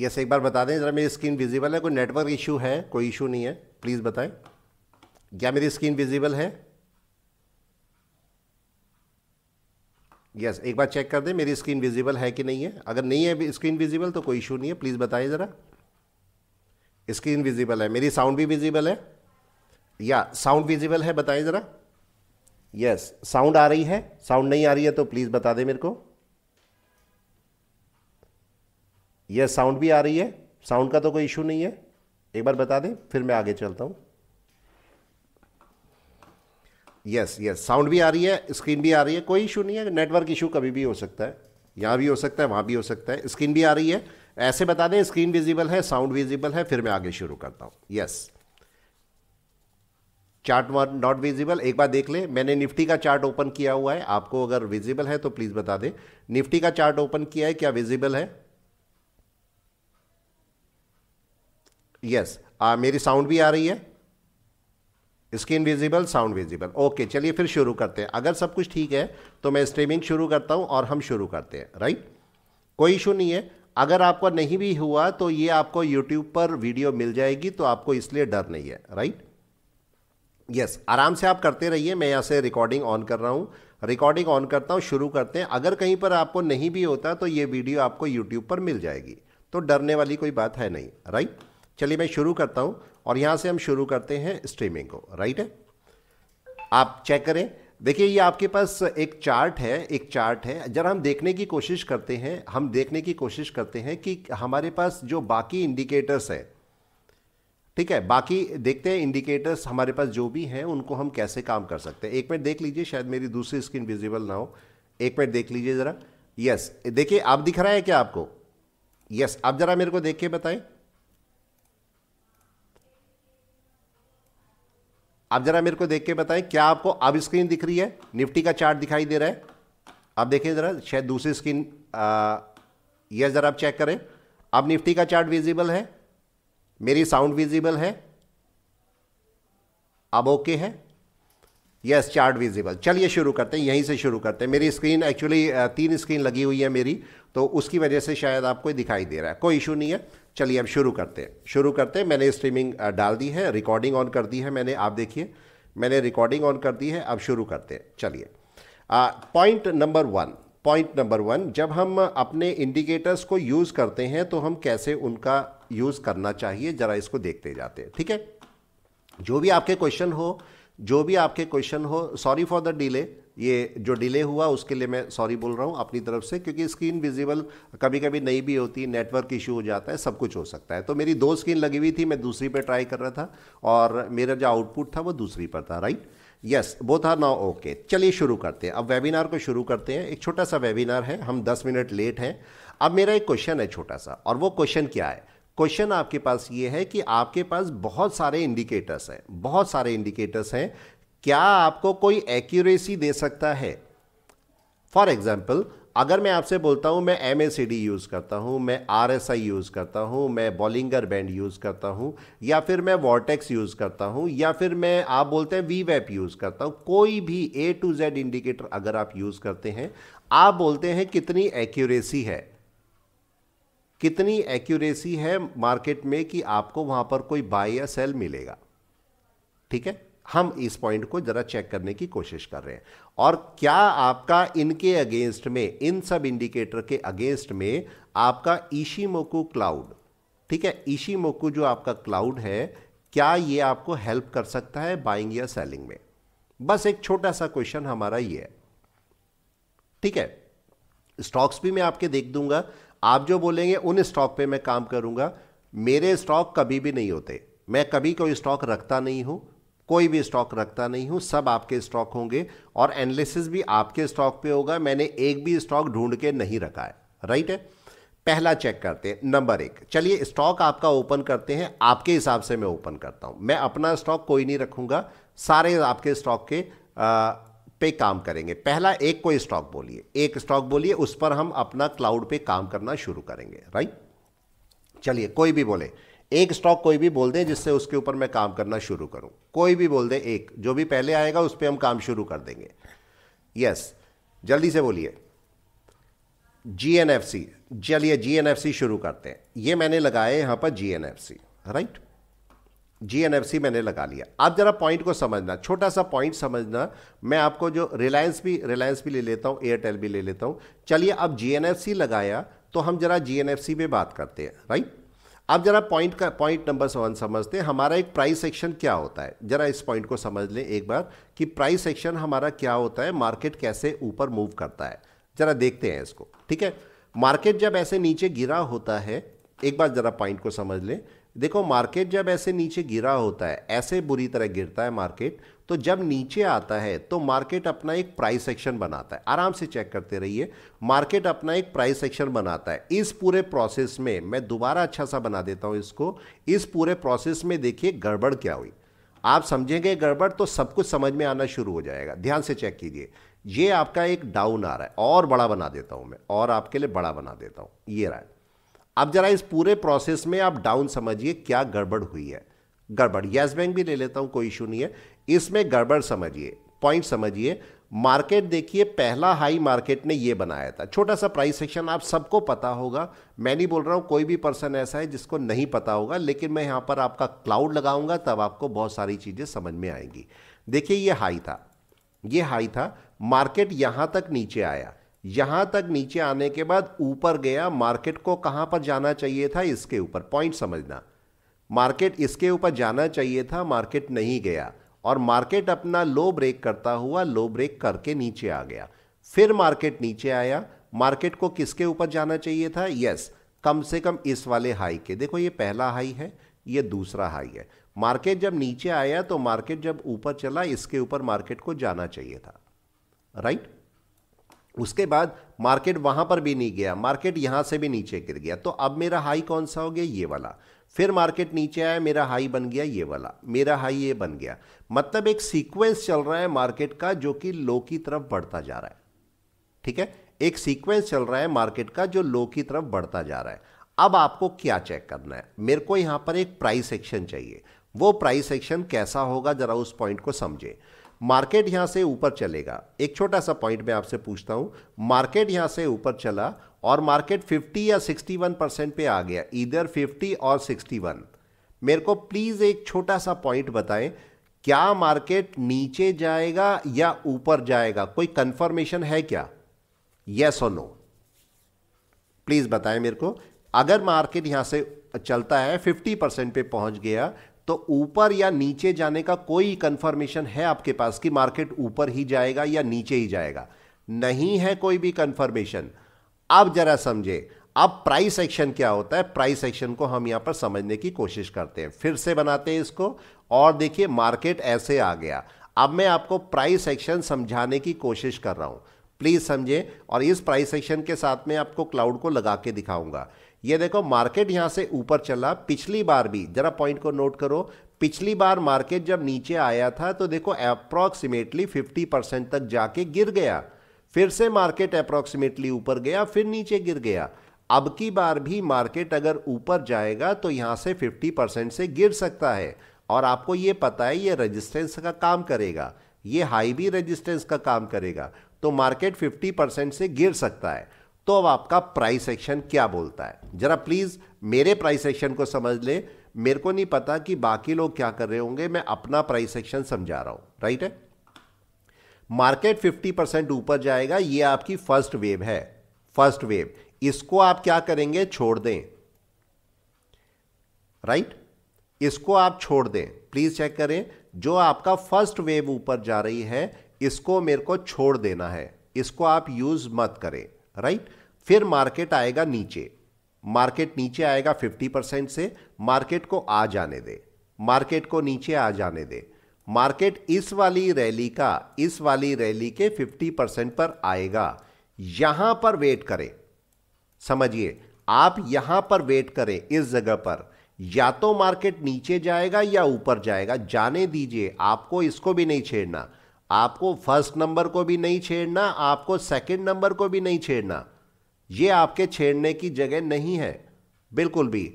Yes एक बार बता दें ज़रा मेरी स्क्रीन विजिबल है कोई नेटवर्क इशू है कोई इशू नहीं है प्लीज़ बताएं क्या मेरी स्क्रीन विजिबल है यस yes, एक बार चेक कर दें मेरी स्क्रीन विजिबल है कि नहीं है अगर नहीं है स्क्रीन विजिबल तो कोई इशू नहीं है प्लीज़ बताइए ज़रा स्क्रीन विजिबल है मेरी साउंड भी विजिबल है या साउंड विजिबल है बताएं ज़रा यस साउंड आ रही है साउंड नहीं आ रही है तो प्लीज़ बता दें मेरे को यह साउंड भी आ रही है साउंड का तो कोई इशू नहीं है एक बार बता दें फिर मैं आगे चलता हूं यस यस साउंड भी आ रही है स्क्रीन भी आ रही है कोई इशू नहीं है नेटवर्क इशू कभी भी हो सकता है यहां भी हो सकता है वहां भी हो सकता है स्क्रीन भी आ रही है ऐसे बता दें स्क्रीन विजिबल है साउंड विजिबल है फिर मैं आगे शुरू करता हूं यस चार्ट नॉट विजिबल एक बार देख ले मैंने निफ्टी का चार्ट ओपन किया हुआ है आपको अगर विजिबल है तो प्लीज़ बता दें निफ्टी का चार्ट ओपन किया है क्या विजिबल है यस ah, मेरी साउंड भी आ रही है screen visible sound visible okay चलिए फिर शुरू करते हैं अगर सब कुछ ठीक है तो मैं स्ट्रीमिंग शुरू करता हूँ और हम शुरू करते हैं राइट कोई इशू नहीं है अगर आपको नहीं भी हुआ तो ये आपको यूट्यूब पर वीडियो मिल जाएगी तो आपको इसलिए डर नहीं है राइट यस yes, आराम से आप करते रहिए मैं यहाँ से रिकॉर्डिंग ऑन कर रहा हूँ रिकॉर्डिंग ऑन करता हूँ शुरू करते हैं अगर कहीं पर आपको नहीं भी होता तो ये वीडियो आपको यूट्यूब पर मिल जाएगी तो डरने वाली कोई बात है नहीं राइट चलिए मैं शुरू करता हूँ और यहां से हम शुरू करते हैं स्ट्रीमिंग को राइट है आप चेक करें देखिए ये आपके पास एक चार्ट है एक चार्ट है जरा हम देखने की कोशिश करते हैं हम देखने की कोशिश करते हैं कि हमारे पास जो बाकी इंडिकेटर्स हैं ठीक है बाकी देखते हैं इंडिकेटर्स हमारे पास जो भी हैं उनको हम कैसे काम कर सकते हैं एक मिनट देख लीजिए शायद मेरी दूसरी स्क्रीन विजिबल ना हो एक मिनट देख लीजिए ज़रा यस देखिए आप दिख रहा है क्या आपको यस आप ज़रा मेरे को देख के बताएं आप जरा मेरे को देख के बताएं क्या आपको अब स्क्रीन दिख रही है निफ्टी का चार्ट दिखाई दे रहा है आप देखें ज़रा शायद दूसरी स्क्रीन यह ज़रा आप चेक करें अब निफ्टी का चार्ट विजिबल है मेरी साउंड विजिबल है अब ओके है यस चार्ट विजिबल चलिए शुरू करते हैं यहीं से शुरू करते हैं मेरी स्क्रीन एक्चुअली तीन स्क्रीन लगी हुई है मेरी तो उसकी वजह से शायद आपको दिखाई दे रहा है कोई इशू नहीं है चलिए अब शुरू करते हैं शुरू करते हैं मैंने स्ट्रीमिंग डाल दी है रिकॉर्डिंग ऑन कर दी है मैंने आप देखिए मैंने रिकॉर्डिंग ऑन कर दी है अब शुरू करते हैं चलिए point number one point number one जब हम अपने इंडिकेटर्स को यूज़ करते हैं तो हम कैसे उनका यूज़ करना चाहिए ज़रा इसको देखते जाते हैं ठीक है जो भी आपके क्वेश्चन हो जो भी आपके क्वेश्चन हो सॉरी फॉर द डिले ये जो डिले हुआ उसके लिए मैं सॉरी बोल रहा हूँ अपनी तरफ से क्योंकि स्क्रीन विजिबल कभी कभी नहीं भी होती नेटवर्क इशू हो जाता है सब कुछ हो सकता है तो मेरी दो स्क्रीन लगी हुई थी मैं दूसरी पर ट्राई कर रहा था और मेरा जो आउटपुट था वो दूसरी पर था राइट यस वो था नाउ ओके चलिए शुरू करते हैं अब वेबिनार को शुरू करते हैं एक छोटा सा वेबिनार है हम दस मिनट लेट हैं अब मेरा एक क्वेश्चन है छोटा सा और वो क्वेश्चन क्या है क्वेश्चन आपके पास ये है कि आपके पास बहुत सारे इंडिकेटर्स हैं बहुत सारे इंडिकेटर्स हैं क्या आपको कोई एक्यूरेसी दे सकता है फॉर एग्जाम्पल अगर मैं आपसे बोलता हूं मैं एम यूज़ करता हूं मैं आर एस आई यूज़ करता हूं मैं बॉलिंगर बैंड यूज़ करता हूं या फिर मैं वॉर्टेक्स यूज़ करता हूं या फिर मैं आप बोलते हैं वी वैप यूज़ करता हूं कोई भी ए टू जेड इंडिकेटर अगर आप यूज़ करते हैं आप बोलते हैं कितनी एक्यूरेसी है कितनी एक्यूरेसी है मार्केट में कि आपको वहां पर कोई बाय या सेल मिलेगा ठीक है हम इस पॉइंट को ज़रा चेक करने की कोशिश कर रहे हैं और क्या आपका इनके अगेंस्ट में इन सब इंडिकेटर के अगेंस्ट में आपका ईशीमोकू क्लाउड ठीक है ईशीमोकू जो आपका क्लाउड है क्या ये आपको हेल्प कर सकता है बाइंग या सेलिंग में बस एक छोटा सा क्वेश्चन हमारा ये है ठीक है स्टॉक्स भी मैं आपके देख दूंगा आप जो बोलेंगे उन स्टॉक पे मैं काम करूंगा मेरे स्टॉक कभी भी नहीं होते मैं कभी कोई स्टॉक रखता नहीं हूं कोई भी स्टॉक रखता नहीं हूँ सब आपके स्टॉक होंगे और एनालिसिस भी आपके स्टॉक पे होगा मैंने एक भी स्टॉक ढूंढ के नहीं रखा है राइट है पहला चेक करते हैं नंबर एक चलिए स्टॉक आपका ओपन करते हैं आपके हिसाब से मैं ओपन करता हूँ मैं अपना स्टॉक कोई नहीं रखूंगा सारे आपके स्टॉक के आ, पे काम करेंगे पहला एक कोई स्टॉक बोलिए एक स्टॉक बोलिए उस पर हम अपना क्लाउड पे काम करना शुरू करेंगे राइट चलिए कोई भी बोले एक स्टॉक कोई भी बोल दें जिससे उसके ऊपर मैं काम करना शुरू करूं कोई भी बोल दें एक जो भी पहले आएगा उस पर हम काम शुरू कर देंगे यस जल्दी से बोलिए जी एन एफ सी चलिए जी एन एफ सी शुरू करते हैं ये मैंने लगाया यहाँ पर G N F C right G N F C मैंने लगा लिया आप ज़रा पॉइंट को समझना छोटा सा पॉइंट समझना मैं आपको जो रिलायंस भी रिलायंस भी ले लेता हूँ एयरटेल भी ले लेता हूँ चलिए अब जी एन एफ सी लगाया तो हम ज़रा जी एन एफ सी पे बात करते हैं राइट अब जरा पॉइंट का पॉइंट नंबर सेवन समझते हैं हमारा एक प्राइस एक्शन क्या होता है जरा इस पॉइंट को समझ लें एक बार कि प्राइस एक्शन हमारा क्या होता है मार्केट कैसे ऊपर मूव करता है जरा देखते हैं इसको ठीक है मार्केट जब ऐसे नीचे गिरा होता है एक बार जरा पॉइंट को समझ लें देखो मार्केट जब ऐसे नीचे गिरा होता है ऐसे बुरी तरह गिरता है मार्केट तो जब नीचे आता है तो मार्केट अपना एक प्राइस सेक्शन बनाता है आराम से चेक करते रहिए मार्केट अपना एक प्राइस सेक्शन बनाता है इस पूरे प्रोसेस में मैं दोबारा अच्छा सा बना देता हूँ इसको इस पूरे प्रोसेस में देखिए गड़बड़ क्या हुई आप समझेंगे गड़बड़ तो सब कुछ समझ में आना शुरू हो जाएगा ध्यान से चेक कीजिए ये आपका एक डाउन आ रहा है और बड़ा बना देता हूं मैं और आपके लिए बड़ा बना देता हूं ये रहा है अब जरा इस पूरे प्रोसेस में आप डाउन समझिए क्या गड़बड़ हुई है गड़बड़ येस बैंक भी ले लेता हूं कोई इशू नहीं है इसमें गड़बड़ समझिए पॉइंट समझिए मार्केट देखिए पहला हाई मार्केट ने ये बनाया था छोटा सा प्राइस सेक्शन आप सबको पता होगा मैं नहीं बोल रहा हूं कोई भी पर्सन ऐसा है जिसको नहीं पता होगा लेकिन मैं यहां पर आपका क्लाउड लगाऊंगा तब आपको बहुत सारी चीज़ें समझ में आएंगी देखिए ये हाई था ये हाई था मार्केट यहां तक नीचे आया यहां तक नीचे आने के बाद ऊपर गया मार्केट को कहां पर जाना चाहिए था इसके ऊपर पॉइंट समझना मार्केट इसके ऊपर जाना चाहिए था मार्केट नहीं गया और मार्केट अपना लो ब्रेक करता हुआ लो ब्रेक करके नीचे आ गया फिर मार्केट नीचे आया मार्केट को किसके ऊपर जाना चाहिए था यस कम से कम इस वाले हाई के देखो ये पहला हाई है ये दूसरा हाई है मार्केट जब नीचे आया तो मार्केट जब ऊपर चला इसके ऊपर मार्केट को जाना चाहिए था राइट right? उसके बाद मार्केट वहां पर भी नहीं गया मार्केट यहां से भी नीचे गिर गया तो अब मेरा हाई कौन सा हो गया ये वाला फिर मार्केट नीचे आया मेरा हाई बन गया ये वाला मेरा हाई ये बन गया मतलब एक सीक्वेंस चल रहा है मार्केट का जो कि लो की तरफ बढ़ता जा रहा है ठीक है एक सीक्वेंस चल रहा है मार्केट का जो लो की तरफ बढ़ता जा रहा है अब आपको क्या चेक करना है मेरे को यहां पर एक प्राइस एक्शन चाहिए वो प्राइस एक्शन कैसा होगा जरा उस पॉइंट को समझे मार्केट यहां से ऊपर चलेगा एक छोटा सा पॉइंट मैं आपसे पूछता हूं मार्केट यहां से ऊपर चला और मार्केट 50 या 61 परसेंट पे आ गया इधर 50 और 61 मेरे को प्लीज़ एक छोटा सा पॉइंट बताएं क्या मार्केट नीचे जाएगा या ऊपर जाएगा कोई कंफर्मेशन है क्या यस और नो प्लीज़ बताएं मेरे को अगर मार्केट यहां से चलता है 50 परसेंट पे पहुंच गया तो ऊपर या नीचे जाने का कोई कंफर्मेशन है आपके पास कि मार्केट ऊपर ही जाएगा या नीचे ही जाएगा नहीं है कोई भी कंफर्मेशन अब जरा समझे अब प्राइस एक्शन क्या होता है प्राइस एक्शन को हम यहां पर समझने की कोशिश करते हैं फिर से बनाते हैं इसको और देखिए मार्केट ऐसे आ गया अब मैं आपको प्राइस एक्शन समझाने की कोशिश कर रहा हूं प्लीज़ समझे और इस प्राइस एक्शन के साथ में आपको क्लाउड को लगा के दिखाऊंगा ये देखो मार्केट यहां से ऊपर चला पिछली बार भी जरा पॉइंट को नोट करो पिछली बार मार्केट जब नीचे आया था तो देखो अप्रोक्सीमेटली 50 परसेंट तक जाके गिर गया फिर से मार्केट अप्रोक्सीमेटली ऊपर गया फिर नीचे गिर गया अब की बार भी मार्केट अगर ऊपर जाएगा तो यहां से 50 परसेंट से गिर सकता है और आपको ये पता है ये रेजिस्टेंस का काम करेगा ये हाई भी रेजिस्टेंस का काम करेगा तो मार्केट 50 परसेंट से गिर सकता है तो अब आपका प्राइस एक्शन क्या बोलता है जरा प्लीज़ मेरे प्राइस एक्शन को समझ ले मेरे को नहीं पता कि बाकी लोग क्या कर रहे होंगे मैं अपना प्राइस एक्शन समझा रहा हूँ राइट है मार्केट 50 परसेंट ऊपर जाएगा ये आपकी फर्स्ट वेव है फर्स्ट वेव इसको आप क्या करेंगे छोड़ दें राइट right? इसको आप छोड़ दें प्लीज चेक करें जो आपका फर्स्ट वेव ऊपर जा रही है इसको मेरे को छोड़ देना है इसको आप यूज मत करें राइट right? फिर मार्केट आएगा नीचे मार्केट नीचे आएगा 50 परसेंट से मार्केट को आ जाने दे मार्केट को नीचे आ जाने दे मार्केट इस वाली रैली का इस वाली रैली के 50 परसेंट पर आएगा यहां पर वेट करें समझिए आप यहां पर वेट करें इस जगह पर या तो मार्केट नीचे जाएगा या ऊपर जाएगा जाने दीजिए आपको इसको भी नहीं छेड़ना आपको फर्स्ट नंबर को भी नहीं छेड़ना आपको सेकंड नंबर को भी नहीं छेड़ना यह आपके छेड़ने की जगह नहीं है बिल्कुल भी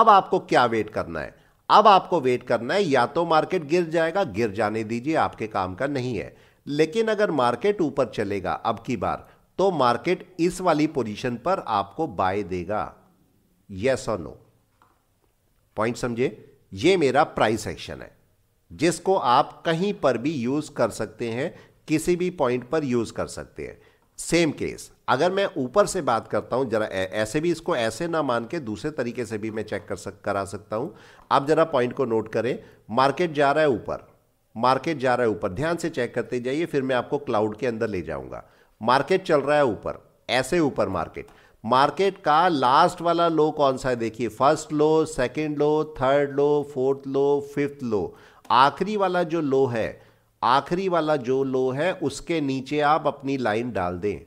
अब आपको क्या वेट करना है अब आपको वेट करना है या तो मार्केट गिर जाएगा गिर जाने दीजिए आपके काम का नहीं है लेकिन अगर मार्केट ऊपर चलेगा अब की बार तो मार्केट इस वाली पोजीशन पर आपको बाय देगा यस और नो पॉइंट समझे ये मेरा प्राइस एक्शन है जिसको आप कहीं पर भी यूज कर सकते हैं किसी भी पॉइंट पर यूज कर सकते हैं सेम केस अगर मैं ऊपर से बात करता हूं जरा ऐसे भी इसको ऐसे ना मान के दूसरे तरीके से भी मैं चेक कर सक करा सकता हूं आप जरा पॉइंट को नोट करें मार्केट जा रहा है ऊपर मार्केट जा रहा है ऊपर ध्यान से चेक करते जाइए फिर मैं आपको क्लाउड के अंदर ले जाऊंगा मार्केट चल रहा है ऊपर ऐसे ऊपर मार्केट मार्केट का लास्ट वाला लो कौन सा है देखिए first low second low third low fourth low fifth low आखिरी वाला जो लो है आखिरी वाला जो लो है उसके नीचे आप अपनी लाइन डाल दें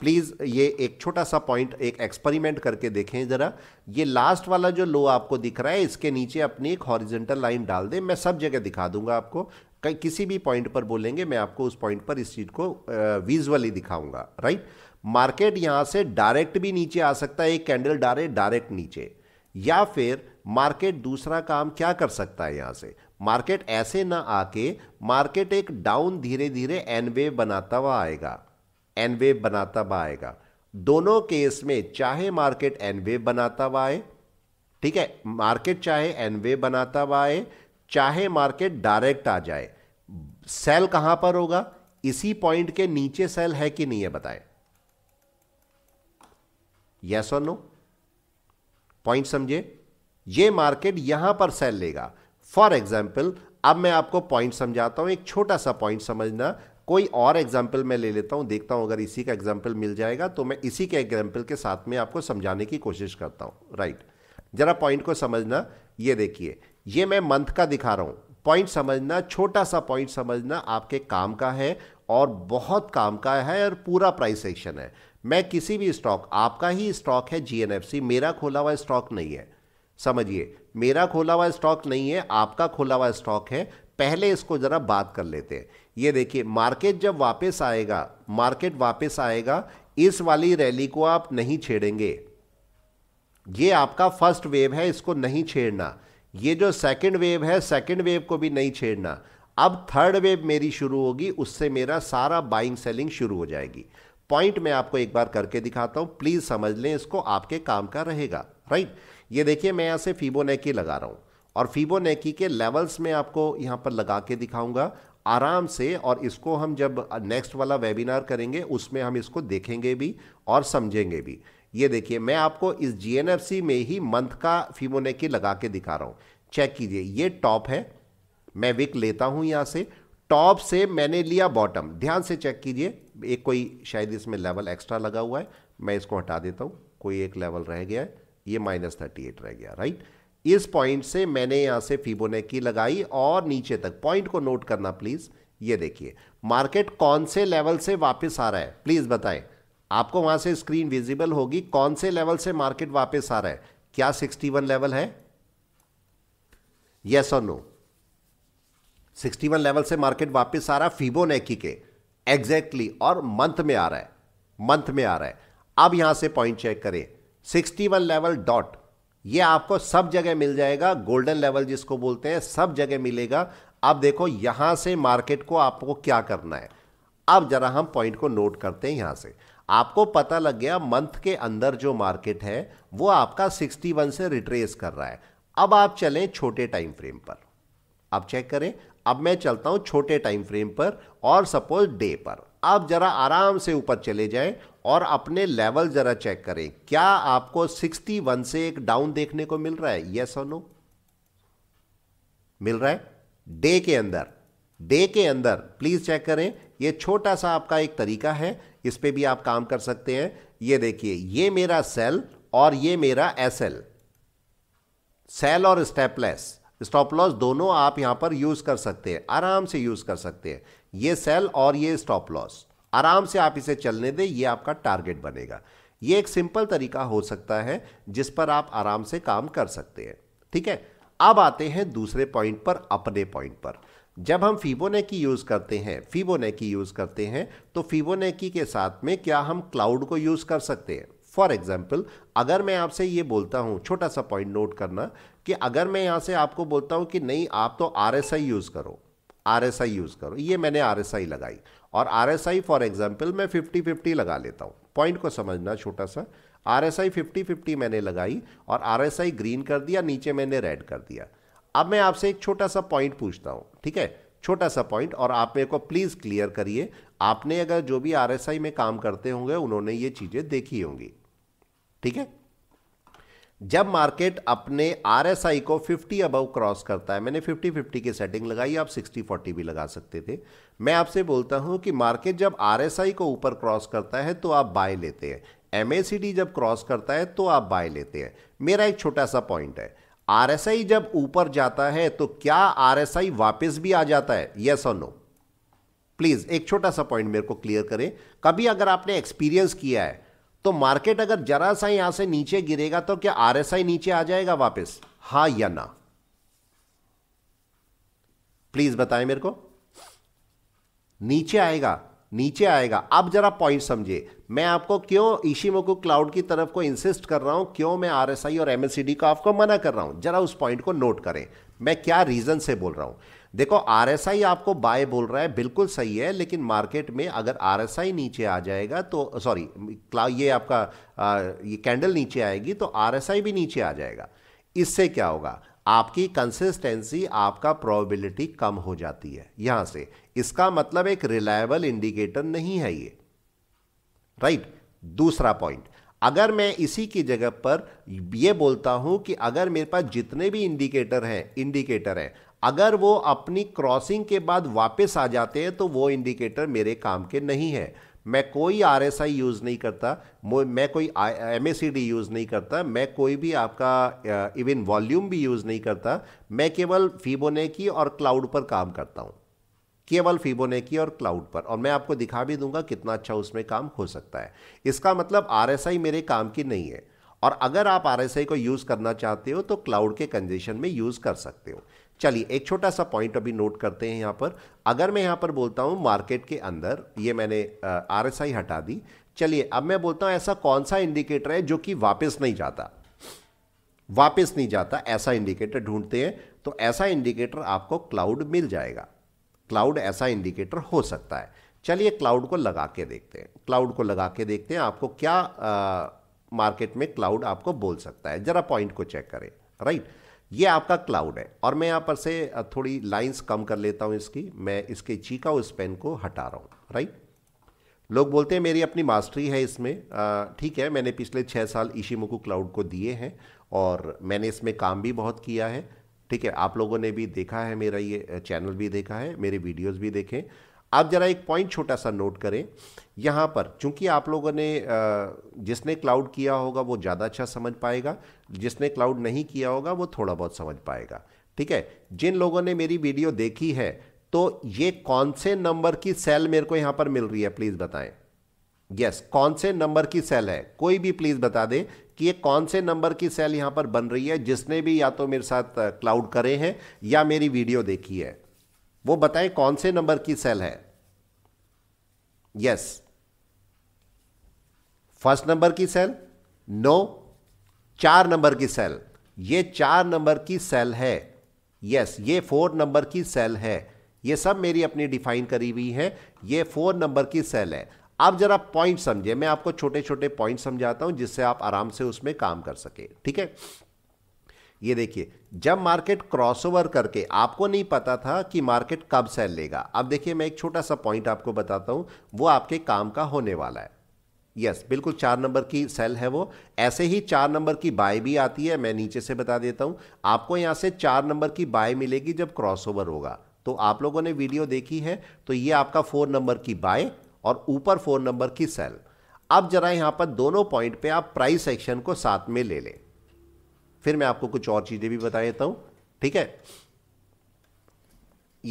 प्लीज़ ये एक छोटा सा पॉइंट एक एक्सपेरिमेंट करके देखें ज़रा ये लास्ट वाला जो लो आपको दिख रहा है इसके नीचे अपनी एक हॉरिजेंटल लाइन डाल दें मैं सब जगह दिखा दूंगा आपको कहीं किसी भी पॉइंट पर बोलेंगे मैं आपको उस पॉइंट पर इस चीज़ को विजुअली दिखाऊंगा राइट मार्केट यहाँ से डायरेक्ट भी नीचे आ सकता है एक कैंडल डाले डायरेक्ट नीचे या फिर मार्केट दूसरा काम क्या कर सकता है यहाँ से मार्केट ऐसे ना आके मार्केट एक डाउन धीरे धीरे एन बनाता हुआ आएगा एनवेव बनाता हुआ आएगा दोनों केस में चाहे मार्केट एनवेव बनाता हुआ आए ठीक है मार्केट चाहे एनवे बनाता हुआ आए चाहे मार्केट डायरेक्ट आ जाए सेल कहां पर होगा इसी पॉइंट के नीचे सेल है कि नहीं है बताए यस और नो पॉइंट समझे ये मार्केट यहां पर सेल लेगा फॉर एग्जाम्पल अब मैं आपको पॉइंट समझाता हूं एक छोटा सा पॉइंट समझना कोई और एग्जाम्पल मैं ले लेता हूँ देखता हूँ अगर इसी का एग्जाम्पल मिल जाएगा तो मैं इसी के एग्जाम्पल के साथ में आपको समझाने की कोशिश करता हूँ राइट जरा पॉइंट को समझना ये देखिए ये मैं मंथ का दिखा रहा हूँ पॉइंट समझना छोटा सा पॉइंट समझना आपके काम का है और बहुत काम का है और पूरा प्राइस सेक्शन है मैं किसी भी स्टॉक आपका ही स्टॉक है जीएनएफसी मेरा खोला हुआ स्टॉक नहीं है समझिए मेरा खोला हुआ स्टॉक नहीं है आपका खोला हुआ स्टॉक है पहले इसको ज़रा बात कर लेते हैं ये देखिए मार्केट जब वापस आएगा मार्केट वापस आएगा इस वाली रैली को आप नहीं छेड़ेंगे ये आपका फर्स्ट वेव है इसको नहीं छेड़ना ये जो सेकंड वेव है सेकंड वेव को भी नहीं छेड़ना अब थर्ड वेव मेरी शुरू होगी उससे मेरा सारा बाइंग सेलिंग शुरू हो जाएगी पॉइंट मैं आपको एक बार करके दिखाता हूं प्लीज समझ लें इसको आपके काम का रहेगा राइट ये देखिए मैं यहां से फीबोनेकी लगा रहा हूं और फीबोनेकी के लेवल्स में आपको यहां पर लगा के दिखाऊंगा आराम से और इसको हम जब नेक्स्ट वाला वेबिनार करेंगे उसमें हम इसको देखेंगे भी और समझेंगे भी ये देखिए मैं आपको इस जी में ही मंथ का फीमोनेकी लगा के दिखा रहा हूँ चेक कीजिए ये टॉप है मैं विक लेता हूँ यहाँ से टॉप से मैंने लिया बॉटम ध्यान से चेक कीजिए एक कोई शायद इसमें लेवल एक्स्ट्रा लगा हुआ है मैं इसको हटा देता हूँ कोई एक लेवल रह गया है ये माइनस थर्टी एट रह गया राइट इस पॉइंट से मैंने यहां से फिबोनेकी लगाई और नीचे तक पॉइंट को नोट करना प्लीज़ ये देखिए मार्केट कौन से लेवल से वापस आ रहा है प्लीज़ बताएं आपको वहां से स्क्रीन विजिबल होगी कौन से लेवल से मार्केट वापस आ रहा है क्या 61 लेवल है यस और नो 61 लेवल से मार्केट वापस आ रहा है फिबोनेकी के एग्जैक्टली exactly, और मंथ में आ रहा है मंथ में आ रहा है अब यहां से पॉइंट चेक करें 61 लेवल डॉट ये आपको सब जगह मिल जाएगा गोल्डन लेवल जिसको बोलते हैं सब जगह मिलेगा अब देखो यहां से मार्केट को आपको क्या करना है अब जरा हम पॉइंट को नोट करते हैं यहां से आपको पता लग गया मंथ के अंदर जो मार्केट है वो आपका 61 से रिट्रेस कर रहा है अब आप चलें छोटे टाइम फ्रेम पर अब चेक करें अब मैं चलता हूं छोटे टाइम फ्रेम पर और सपोज डे पर आप ज़रा आराम से ऊपर चले जाएं और अपने लेवल ज़रा चेक करें क्या आपको 61 से एक डाउन देखने को मिल रहा है यस और नो मिल रहा है डे के अंदर डे के अंदर प्लीज़ चेक करें ये छोटा सा आपका एक तरीका है इस पर भी आप काम कर सकते हैं ये देखिए ये मेरा सेल और ये मेरा एस एल सेल और स्टेपलेस स्टॉपलॉस दोनों आप यहां पर यूज़ कर सकते हैं आराम से यूज़ कर सकते हैं ये सेल और ये स्टॉप लॉस आराम से आप इसे चलने दें ये आपका टारगेट बनेगा ये एक सिंपल तरीका हो सकता है जिस पर आप आराम से काम कर सकते हैं ठीक है अब आते हैं दूसरे पॉइंट पर अपने पॉइंट पर जब हम फीबोनेकी यूज़ करते हैं फीबोनेकी यूज़ करते हैं तो फीबोनेकी के साथ में क्या हम क्लाउड को यूज़ कर सकते हैं फॉर एग्जाम्पल अगर मैं आपसे ये बोलता हूँ छोटा सा पॉइंट नोट करना कि अगर मैं यहाँ से आपको बोलता हूँ कि नहीं आप तो आर यूज़ करो आर एस आई यूज़ करो ये मैंने आर एस आई लगाई और R S I for example मैं फिफ्टी फिफ्टी लगा लेता हूँ पॉइंट को समझना छोटा सा R S I fifty fifty मैंने लगाई और आर एस आई ग्रीन कर दिया नीचे मैंने रेड कर दिया अब मैं आपसे एक छोटा सा पॉइंट पूछता हूँ ठीक है छोटा सा पॉइंट और आप मेरे को प्लीज़ क्लियर करिए आपने अगर जो भी आई में काम करते होंगे उन्होंने ये चीज़ें देखी होंगी ठीक है जब मार्केट अपने आर को 50 अबव क्रॉस करता है मैंने 50 50 की सेटिंग लगाई आप 60 40 भी लगा सकते थे मैं आपसे बोलता हूं कि मार्केट जब आरएसआई को ऊपर क्रॉस करता है तो आप बाय लेते हैं एम जब क्रॉस करता है तो आप बाय लेते हैं मेरा एक छोटा सा पॉइंट है आर जब ऊपर जाता है तो क्या आर वापस भी आ जाता है येस और नो प्लीज़ एक छोटा सा पॉइंट मेरे को क्लियर करें कभी अगर आपने एक्सपीरियंस किया है तो मार्केट अगर जरा सा यहां से नीचे गिरेगा तो क्या आरएसआई नीचे आ जाएगा वापस हा या ना प्लीज बताएं मेरे को नीचे आएगा नीचे आएगा अब जरा पॉइंट समझे मैं आपको क्यों ईशीमोकू क्लाउड की तरफ को इंसिस्ट कर रहा हूं क्यों मैं आरएसआई और एमएससीडी को आपको मना कर रहा हूं जरा उस पॉइंट को नोट करें मैं क्या रीजन से बोल रहा हूं देखो आरएसआई आपको बाय बोल रहा है बिल्कुल सही है लेकिन मार्केट में अगर आरएसआई नीचे आ जाएगा तो सॉरी ये आपका आ, ये कैंडल नीचे आएगी तो आरएसआई भी नीचे आ जाएगा इससे क्या होगा आपकी कंसिस्टेंसी आपका प्रोबेबिलिटी कम हो जाती है यहां से इसका मतलब एक रिलायबल इंडिकेटर नहीं है ये राइट right? दूसरा पॉइंट अगर मैं इसी की जगह पर यह बोलता हूं कि अगर मेरे पास जितने भी इंडिकेटर हैं इंडिकेटर हैं अगर वो अपनी क्रॉसिंग के बाद वापस आ जाते हैं तो वो इंडिकेटर मेरे काम के नहीं है मैं कोई आर एस आई यूज़ नहीं करता मैं कोई एम यूज़ नहीं करता मैं कोई भी आपका इवन वॉल्यूम भी यूज़ नहीं करता मैं केवल फीबोने की और क्लाउड पर काम करता हूँ केवल फीबोने की और क्लाउड पर और मैं आपको दिखा भी दूंगा कितना अच्छा उसमें काम हो सकता है इसका मतलब आर एस आई मेरे काम की नहीं है और अगर आप आर एस आई को यूज़ करना चाहते हो तो क्लाउड के कंजेशन में यूज़ कर सकते हो चलिए एक छोटा सा पॉइंट अभी नोट करते हैं यहाँ पर अगर मैं यहाँ पर बोलता हूँ मार्केट के अंदर ये मैंने आर हटा दी चलिए अब मैं बोलता हूँ ऐसा कौन सा इंडिकेटर है जो कि वापस नहीं जाता वापस नहीं जाता ऐसा इंडिकेटर ढूंढते हैं तो ऐसा इंडिकेटर आपको क्लाउड मिल जाएगा क्लाउड ऐसा इंडिकेटर हो सकता है चलिए क्लाउड को लगा के देखते हैं क्लाउड को लगा के देखते हैं आपको क्या आ, मार्केट में क्लाउड आपको बोल सकता है जरा पॉइंट को चेक करें राइट ये आपका क्लाउड है और मैं यहाँ पर से थोड़ी लाइंस कम कर लेता हूँ इसकी मैं इसके चीका उस पेन को हटा रहा हूँ राइट लोग बोलते हैं मेरी अपनी मास्टरी है इसमें ठीक है मैंने पिछले छः साल ईशी क्लाउड को दिए हैं और मैंने इसमें काम भी बहुत किया है ठीक है आप लोगों ने भी देखा है मेरा ये चैनल भी देखा है मेरे वीडियोज़ भी देखें आप ज़रा एक पॉइंट छोटा सा नोट करें यहाँ पर चूंकि आप लोगों ने जिसने क्लाउड किया होगा वो ज़्यादा अच्छा समझ पाएगा जिसने क्लाउड नहीं किया होगा वो थोड़ा बहुत समझ पाएगा ठीक है जिन लोगों ने मेरी वीडियो देखी है तो ये कौन से नंबर की सेल मेरे को यहाँ पर मिल रही है प्लीज़ बताएं यस yes, कौन से नंबर की सेल है कोई भी प्लीज़ बता दे कि ये कौन से नंबर की सेल यहाँ पर बन रही है जिसने भी या तो मेरे साथ क्लाउड करे हैं या मेरी वीडियो देखी है वो बताएं कौन से नंबर की सेल है यस फर्स्ट नंबर की सेल नो चार नंबर की सेल ये चार नंबर की सेल है यस yes, ये फोर नंबर की सेल है ये सब मेरी अपनी डिफाइन करी हुई है ये फोर नंबर की सेल है आप जरा पॉइंट समझे मैं आपको छोटे छोटे पॉइंट समझाता हूं जिससे आप आराम से उसमें काम कर सके ठीक है ये देखिए जब मार्केट क्रॉसओवर करके आपको नहीं पता था कि मार्केट कब सेल लेगा अब देखिए मैं एक छोटा सा पॉइंट आपको बताता हूं वो आपके काम का होने वाला है यस yes, बिल्कुल चार नंबर की सेल है वो ऐसे ही चार नंबर की बाय भी आती है मैं नीचे से बता देता हूं आपको यहां से चार नंबर की बाय मिलेगी जब क्रॉसओवर होगा तो आप लोगों ने वीडियो देखी है तो ये आपका फोर नंबर की बाय और ऊपर फोर नंबर की सेल अब जरा यहां पर दोनों पॉइंट पे आप प्राइस एक्शन को साथ में ले लें फिर मैं आपको कुछ और चीज़ें भी बता देता हूं ठीक है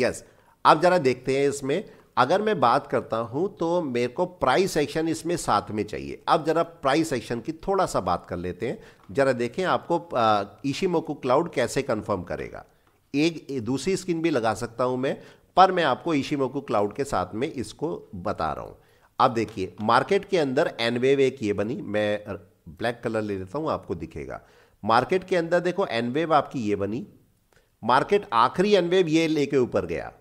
यस आप ज़रा देखते हैं इसमें अगर मैं बात करता हूं तो मेरे को प्राइस एक्शन इसमें साथ में चाहिए अब जरा प्राइस एक्शन की थोड़ा सा बात कर लेते हैं जरा देखें आपको मोकू क्लाउड कैसे कंफर्म करेगा एक दूसरी स्किन भी लगा सकता हूं मैं पर मैं आपको मोकू क्लाउड के साथ में इसको बता रहा हूं अब देखिए मार्केट के अंदर एनवेव एक ये बनी मैं ब्लैक कलर ले लेता हूँ आपको दिखेगा मार्केट के अंदर देखो एनवेव आपकी ये बनी मार्केट आखिरी एनवेव ये लेके ऊपर गया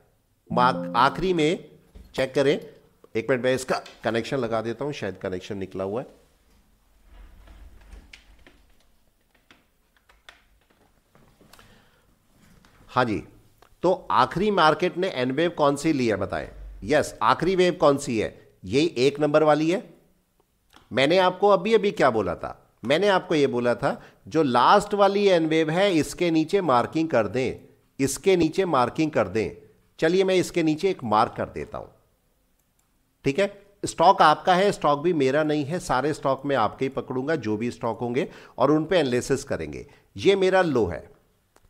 hmm. आखिरी में चेक करें एक मिनट मैं इसका कनेक्शन लगा देता हूं शायद कनेक्शन निकला हुआ है हाँ जी तो आखिरी मार्केट ने एनवेव कौन सी ली है बताएं यस आखिरी वेव कौन सी है यही एक नंबर वाली है मैंने आपको अभी अभी क्या बोला था मैंने आपको ये बोला था जो लास्ट वाली एन वेव है इसके नीचे मार्किंग कर दें इसके नीचे मार्किंग कर दें चलिए मैं इसके नीचे एक मार्क कर देता हूं ठीक है स्टॉक आपका है स्टॉक भी मेरा नहीं है सारे स्टॉक में आपके ही पकड़ूंगा जो भी स्टॉक होंगे और उन पर एनालिसिस करेंगे ये मेरा लो है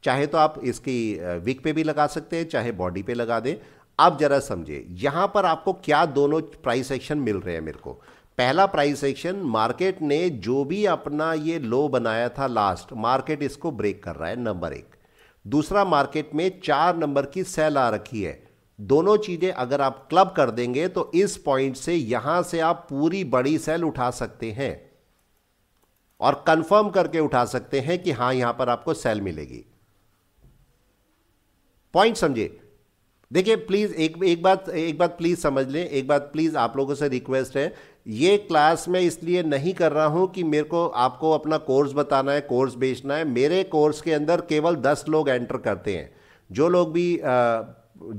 चाहे तो आप इसकी विक पे भी लगा सकते हैं चाहे बॉडी पे लगा दें आप जरा समझे यहां पर आपको क्या दोनों प्राइस एक्शन मिल रहे हैं मेरे को पहला प्राइस एक्शन मार्केट ने जो भी अपना ये लो बनाया था लास्ट मार्केट इसको ब्रेक कर रहा है नंबर एक दूसरा मार्केट में चार नंबर की सेल आ रखी है दोनों चीज़ें अगर आप क्लब कर देंगे तो इस पॉइंट से यहां से आप पूरी बड़ी सेल उठा सकते हैं और कंफर्म करके उठा सकते हैं कि हां यहां पर आपको सेल मिलेगी पॉइंट समझे देखिए प्लीज़ एक एक बात एक बात प्लीज़ समझ लें एक बात प्लीज़ आप लोगों से रिक्वेस्ट है ये क्लास मैं इसलिए नहीं कर रहा हूँ कि मेरे को आपको अपना कोर्स बताना है कोर्स बेचना है मेरे कोर्स के अंदर केवल दस लोग एंटर करते हैं जो लोग भी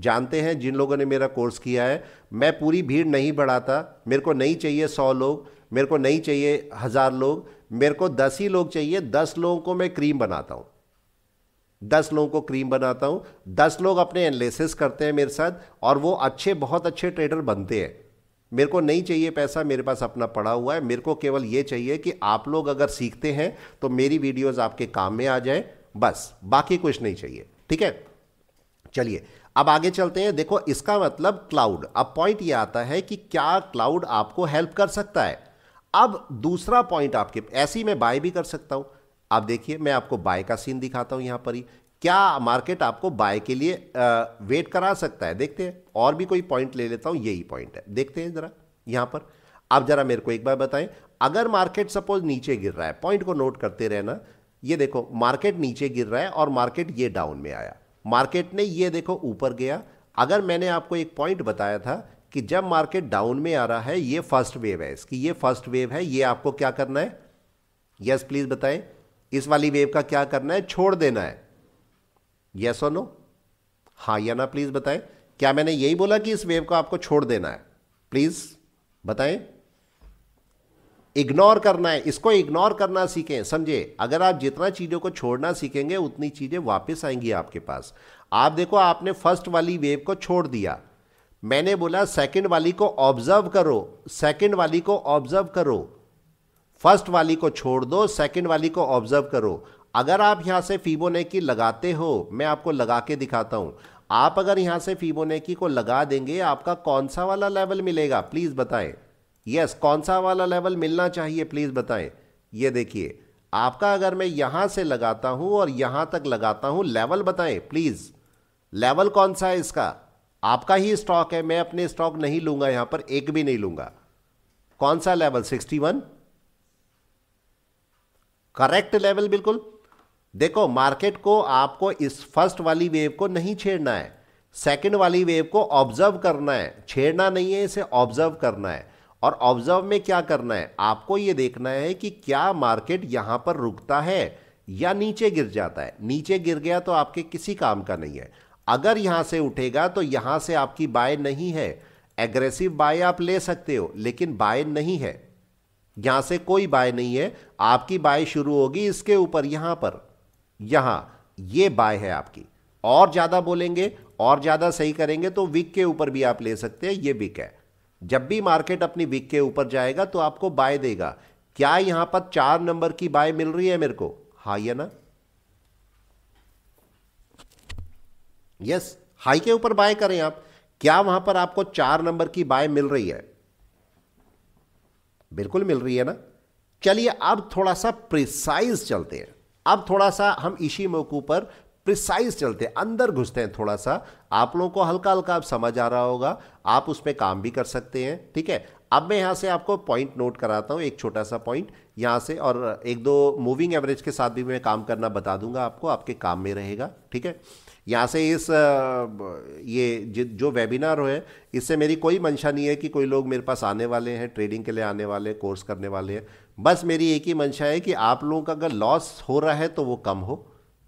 जानते हैं जिन लोगों ने मेरा कोर्स किया है मैं पूरी भीड़ नहीं बढ़ाता मेरे को नहीं चाहिए सौ लोग मेरे को नहीं चाहिए हज़ार लोग मेरे को दस ही लोग चाहिए दस लोगों को मैं क्रीम बनाता हूँ दस लोगों को क्रीम बनाता हूँ दस लोग अपने एनालिसिस करते हैं मेरे साथ और वो अच्छे बहुत अच्छे ट्रेडर बनते हैं मेरे को नहीं चाहिए पैसा मेरे पास अपना पड़ा हुआ है मेरे को केवल ये चाहिए कि आप लोग अगर सीखते हैं तो मेरी वीडियोस आपके काम में आ जाए बस बाकी कुछ नहीं चाहिए ठीक है चलिए अब आगे चलते हैं देखो इसका मतलब क्लाउड अब पॉइंट ये आता है कि क्या क्लाउड आपको हेल्प कर सकता है अब दूसरा पॉइंट आपके ऐसी मैं बाय भी कर सकता हूं आप देखिए मैं आपको बाय का सीन दिखाता हूं यहां पर ही क्या मार्केट आपको बाय के लिए वेट करा सकता है देखते हैं और भी कोई पॉइंट ले लेता हूं यही पॉइंट है देखते हैं जरा यहां पर आप जरा मेरे को एक बार बताएं अगर मार्केट सपोज नीचे गिर रहा है पॉइंट को नोट करते रहना ये देखो मार्केट नीचे गिर रहा है और मार्केट ये डाउन में आया मार्केट ने ये देखो ऊपर गया अगर मैंने आपको एक पॉइंट बताया था कि जब मार्केट डाउन में आ रहा है ये फर्स्ट वेव है इसकी ये फर्स्ट वेव है ये आपको क्या करना है यस प्लीज बताएं इस वाली वेव का क्या करना है छोड़ देना है यस और नो हाँ या ना प्लीज़ बताएं क्या मैंने यही बोला कि इस वेव को आपको छोड़ देना है प्लीज़ बताएं इग्नोर करना है इसको इग्नोर करना सीखें समझे अगर आप जितना चीज़ों को छोड़ना सीखेंगे उतनी चीज़ें वापस आएंगी आपके पास आप देखो आपने फर्स्ट वाली वेव को छोड़ दिया मैंने बोला सेकंड वाली को ऑब्जर्व करो सेकंड वाली को ऑब्जर्व करो फर्स्ट वाली को छोड़ दो सेकंड वाली को ऑब्जर्व करो अगर आप यहाँ से फीबोनेकी लगाते हो मैं आपको लगा के दिखाता हूँ आप अगर यहाँ से फीबोनेकी को लगा देंगे आपका कौन सा वाला लेवल मिलेगा प्लीज़ बताएं यस कौन सा वाला लेवल मिलना चाहिए प्लीज़ बताएं ये देखिए आपका अगर मैं यहाँ से लगाता हूँ और यहाँ तक लगाता हूँ लेवल बताएं प्लीज़ लेवल कौन सा है इसका आपका ही स्टॉक है मैं अपने स्टॉक नहीं लूंगा यहाँ पर एक भी नहीं लूंगा कौन सा level sixty one correct level बिल्कुल देखो मार्केट को आपको इस फर्स्ट वाली वेव को नहीं छेड़ना है सेकंड वाली वेव को ऑब्जर्व करना है छेड़ना नहीं है इसे ऑब्जर्व करना है और ऑब्जर्व में क्या करना है आपको ये देखना है कि क्या मार्केट यहाँ पर रुकता है या नीचे गिर जाता है नीचे गिर गया तो आपके किसी काम का नहीं है अगर यहाँ से उठेगा तो यहाँ से आपकी बाय नहीं है एग्रेसिव बाय आप ले सकते हो लेकिन बाय नहीं है यहाँ से कोई बाय नहीं है आपकी बाय शुरू होगी इसके ऊपर यहाँ पर यहां ये बाय है आपकी और ज्यादा बोलेंगे और ज्यादा सही करेंगे तो विक के ऊपर भी आप ले सकते हैं ये विक है जब भी मार्केट अपनी विक के ऊपर जाएगा तो आपको बाय देगा क्या यहां पर चार नंबर की बाय मिल रही है मेरे को हाई है ना यस हाई के ऊपर बाय करें आप क्या वहां पर आपको चार नंबर की बाय मिल रही है बिल्कुल मिल रही है ना चलिए अब थोड़ा सा प्रिसाइज चलते हैं अब थोड़ा सा हम इसी मौकू पर प्रिसाइज चलते हैं अंदर घुसते हैं थोड़ा सा आप लोगों को हल्का हल्का अब समझ आ रहा होगा आप उसमें काम भी कर सकते हैं ठीक है अब मैं यहाँ से आपको पॉइंट नोट कराता हूँ एक छोटा सा पॉइंट यहाँ से और एक दो मूविंग एवरेज के साथ भी मैं काम करना बता दूंगा आपको आपके काम में रहेगा ठीक है यहाँ से इस ये जो वेबिनार है इससे मेरी कोई मंशा नहीं है कि कोई लोग मेरे पास आने वाले हैं ट्रेडिंग के लिए आने वाले कोर्स करने वाले हैं बस मेरी एक ही मंशा है कि आप लोगों का अगर लॉस हो रहा है तो वो कम हो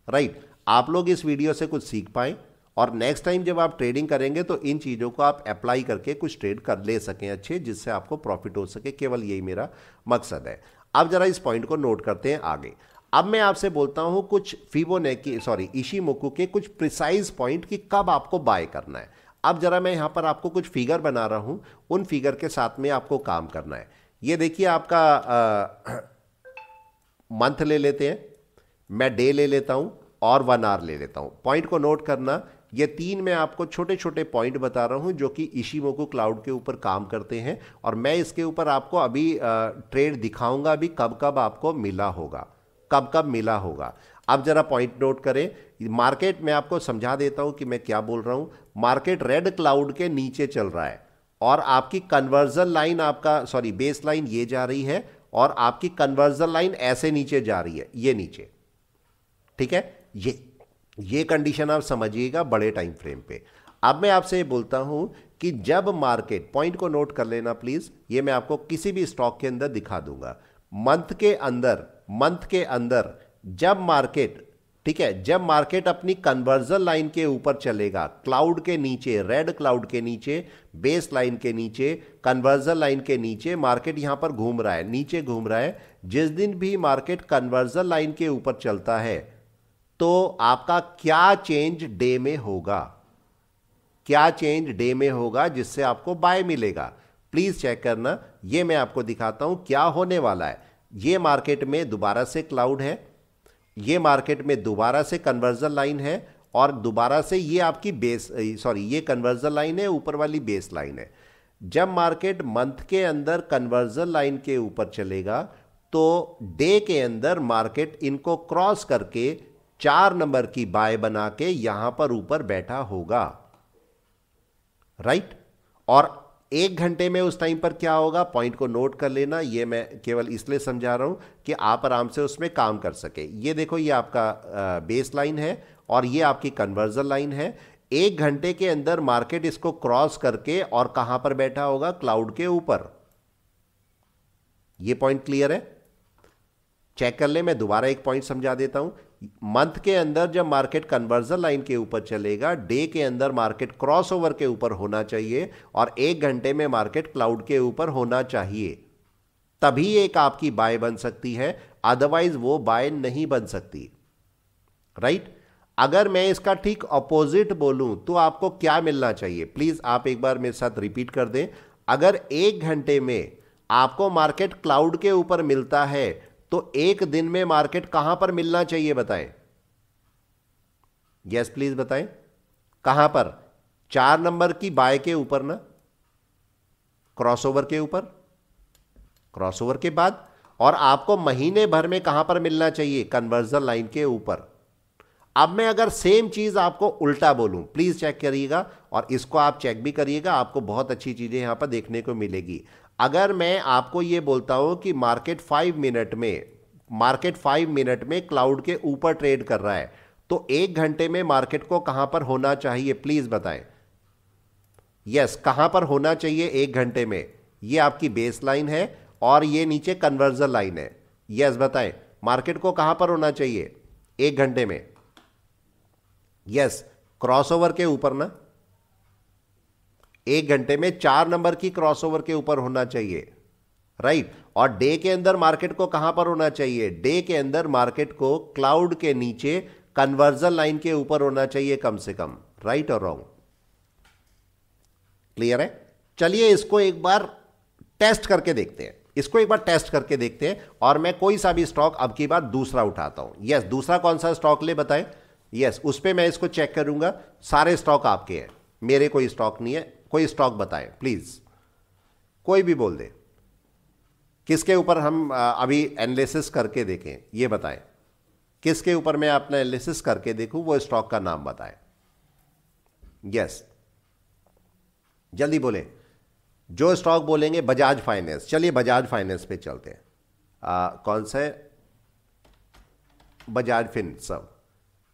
राइट आप लोग इस वीडियो से कुछ सीख पाएं और नेक्स्ट टाइम जब आप ट्रेडिंग करेंगे तो इन चीज़ों को आप अप्लाई करके कुछ ट्रेड कर ले सकें अच्छे जिससे आपको प्रॉफिट हो सके केवल यही मेरा मकसद है अब ज़रा इस पॉइंट को नोट करते हैं आगे अब मैं आपसे बोलता हूं कुछ की सॉरी मुकू के कुछ प्रिसाइज पॉइंट कि कब आपको बाय करना है अब जरा मैं यहाँ पर आपको कुछ फिगर बना रहा हूँ उन फिगर के साथ में आपको काम करना है ये देखिए आपका मंथ ले लेते हैं मैं डे ले लेता हूं और वन आवर ले लेता हूं पॉइंट को नोट करना ये तीन मैं आपको छोटे छोटे पॉइंट बता रहा हूं जो कि इशीमोको क्लाउड के ऊपर काम करते हैं और मैं इसके ऊपर आपको अभी ट्रेड दिखाऊंगा अभी कब कब आपको मिला होगा कब कब मिला होगा अब जरा पॉइंट नोट करें मार्केट मैं आपको समझा देता हूं कि मैं क्या बोल रहा हूं मार्केट रेड क्लाउड के नीचे चल रहा है और आपकी कन्वर्जन लाइन आपका सॉरी बेस लाइन ये जा रही है और आपकी कन्वर्जन लाइन ऐसे नीचे जा रही है ये नीचे ठीक है ये ये कंडीशन आप समझिएगा बड़े टाइम फ्रेम पे अब मैं आपसे ये बोलता हूं कि जब मार्केट पॉइंट को नोट कर लेना प्लीज ये मैं आपको किसी भी स्टॉक के अंदर दिखा दूंगा मंथ के अंदर मंथ के अंदर जब मार्केट ठीक है जब मार्केट अपनी कन्वर्जन लाइन के ऊपर चलेगा क्लाउड के नीचे रेड क्लाउड के नीचे बेस लाइन के नीचे कन्वर्जन लाइन के नीचे मार्केट यहां पर घूम रहा है नीचे घूम रहा है जिस दिन भी मार्केट कन्वर्जन लाइन के ऊपर चलता है तो आपका क्या चेंज डे में होगा क्या चेंज डे में होगा जिससे आपको बाय मिलेगा प्लीज चेक करना यह मैं आपको दिखाता हूं क्या होने वाला है ये मार्केट में दोबारा से क्लाउड है ये मार्केट में दोबारा से कन्वर्जन लाइन है और दोबारा से ये आपकी बेस सॉरी ये कन्वर्जन लाइन है ऊपर वाली बेस लाइन है जब मार्केट मंथ के अंदर कन्वर्जन लाइन के ऊपर चलेगा तो डे के अंदर मार्केट इनको क्रॉस करके चार नंबर की बाय बना के यहां पर ऊपर बैठा होगा राइट और एक घंटे में उस टाइम पर क्या होगा पॉइंट को नोट कर लेना ये मैं केवल इसलिए समझा रहा हूँ कि आप आराम से उसमें काम कर सके ये देखो ये आपका बेस लाइन है और ये आपकी कन्वर्जन लाइन है एक घंटे के अंदर मार्केट इसको क्रॉस करके और कहां पर बैठा होगा क्लाउड के ऊपर ये पॉइंट क्लियर है चेक कर ले मैं दोबारा एक पॉइंट समझा देता हूं मंथ के अंदर जब मार्केट कन्वर्जन लाइन के ऊपर चलेगा डे के अंदर मार्केट क्रॉसओवर के ऊपर होना चाहिए और एक घंटे में मार्केट क्लाउड के ऊपर होना चाहिए तभी एक आपकी बाय बन सकती है अदरवाइज वो बाय नहीं बन सकती राइट right? अगर मैं इसका ठीक अपोजिट बोलूं तो आपको क्या मिलना चाहिए प्लीज आप एक बार मेरे साथ रिपीट कर दें अगर एक घंटे में आपको मार्केट क्लाउड के ऊपर मिलता है तो एक दिन में मार्केट कहां पर मिलना चाहिए बताएं यस प्लीज बताएं कहां पर चार नंबर की बाय के ऊपर ना क्रॉसओवर के ऊपर क्रॉसओवर के बाद और आपको महीने भर में कहां पर मिलना चाहिए कन्वर्जन लाइन के ऊपर अब मैं अगर सेम चीज आपको उल्टा बोलूं प्लीज चेक करिएगा और इसको आप चेक भी करिएगा आपको बहुत अच्छी चीजें यहां पर देखने को मिलेगी अगर मैं आपको ये बोलता हूँ कि मार्केट फाइव मिनट में मार्केट फाइव मिनट में क्लाउड के ऊपर ट्रेड कर रहा है तो एक घंटे में मार्केट को कहाँ पर होना चाहिए प्लीज़ बताएं यस कहां कहाँ पर होना चाहिए एक घंटे में ये आपकी बेस लाइन है और ये नीचे कन्वर्जन लाइन है यस बताएं मार्केट को कहाँ पर होना चाहिए एक घंटे में यस क्रॉसओवर के ऊपर ना एक घंटे में चार नंबर की क्रॉसओवर के ऊपर होना चाहिए राइट और डे के अंदर मार्केट को कहां पर होना चाहिए डे के अंदर मार्केट को क्लाउड के नीचे कन्वर्जन लाइन के ऊपर होना चाहिए कम से कम राइट और रॉन्ग क्लियर है चलिए इसको एक बार टेस्ट करके देखते हैं इसको एक बार टेस्ट करके देखते हैं और मैं कोई सा भी स्टॉक अब की बार दूसरा उठाता हूं यस दूसरा कौन सा स्टॉक ले बताएं यस उस पर मैं इसको चेक करूंगा सारे स्टॉक आपके हैं मेरे कोई स्टॉक नहीं है कोई स्टॉक बताए प्लीज़ कोई भी बोल दे किसके ऊपर हम अभी एनालिसिस करके देखें ये बताएं किसके ऊपर मैं अपना एनालिसिस करके देखूं वो स्टॉक का नाम बताएं यस जल्दी बोले जो स्टॉक बोलेंगे बजाज फाइनेंस चलिए बजाज फाइनेंस पे चलते हैं आ, कौन सा है बजाज फिनसव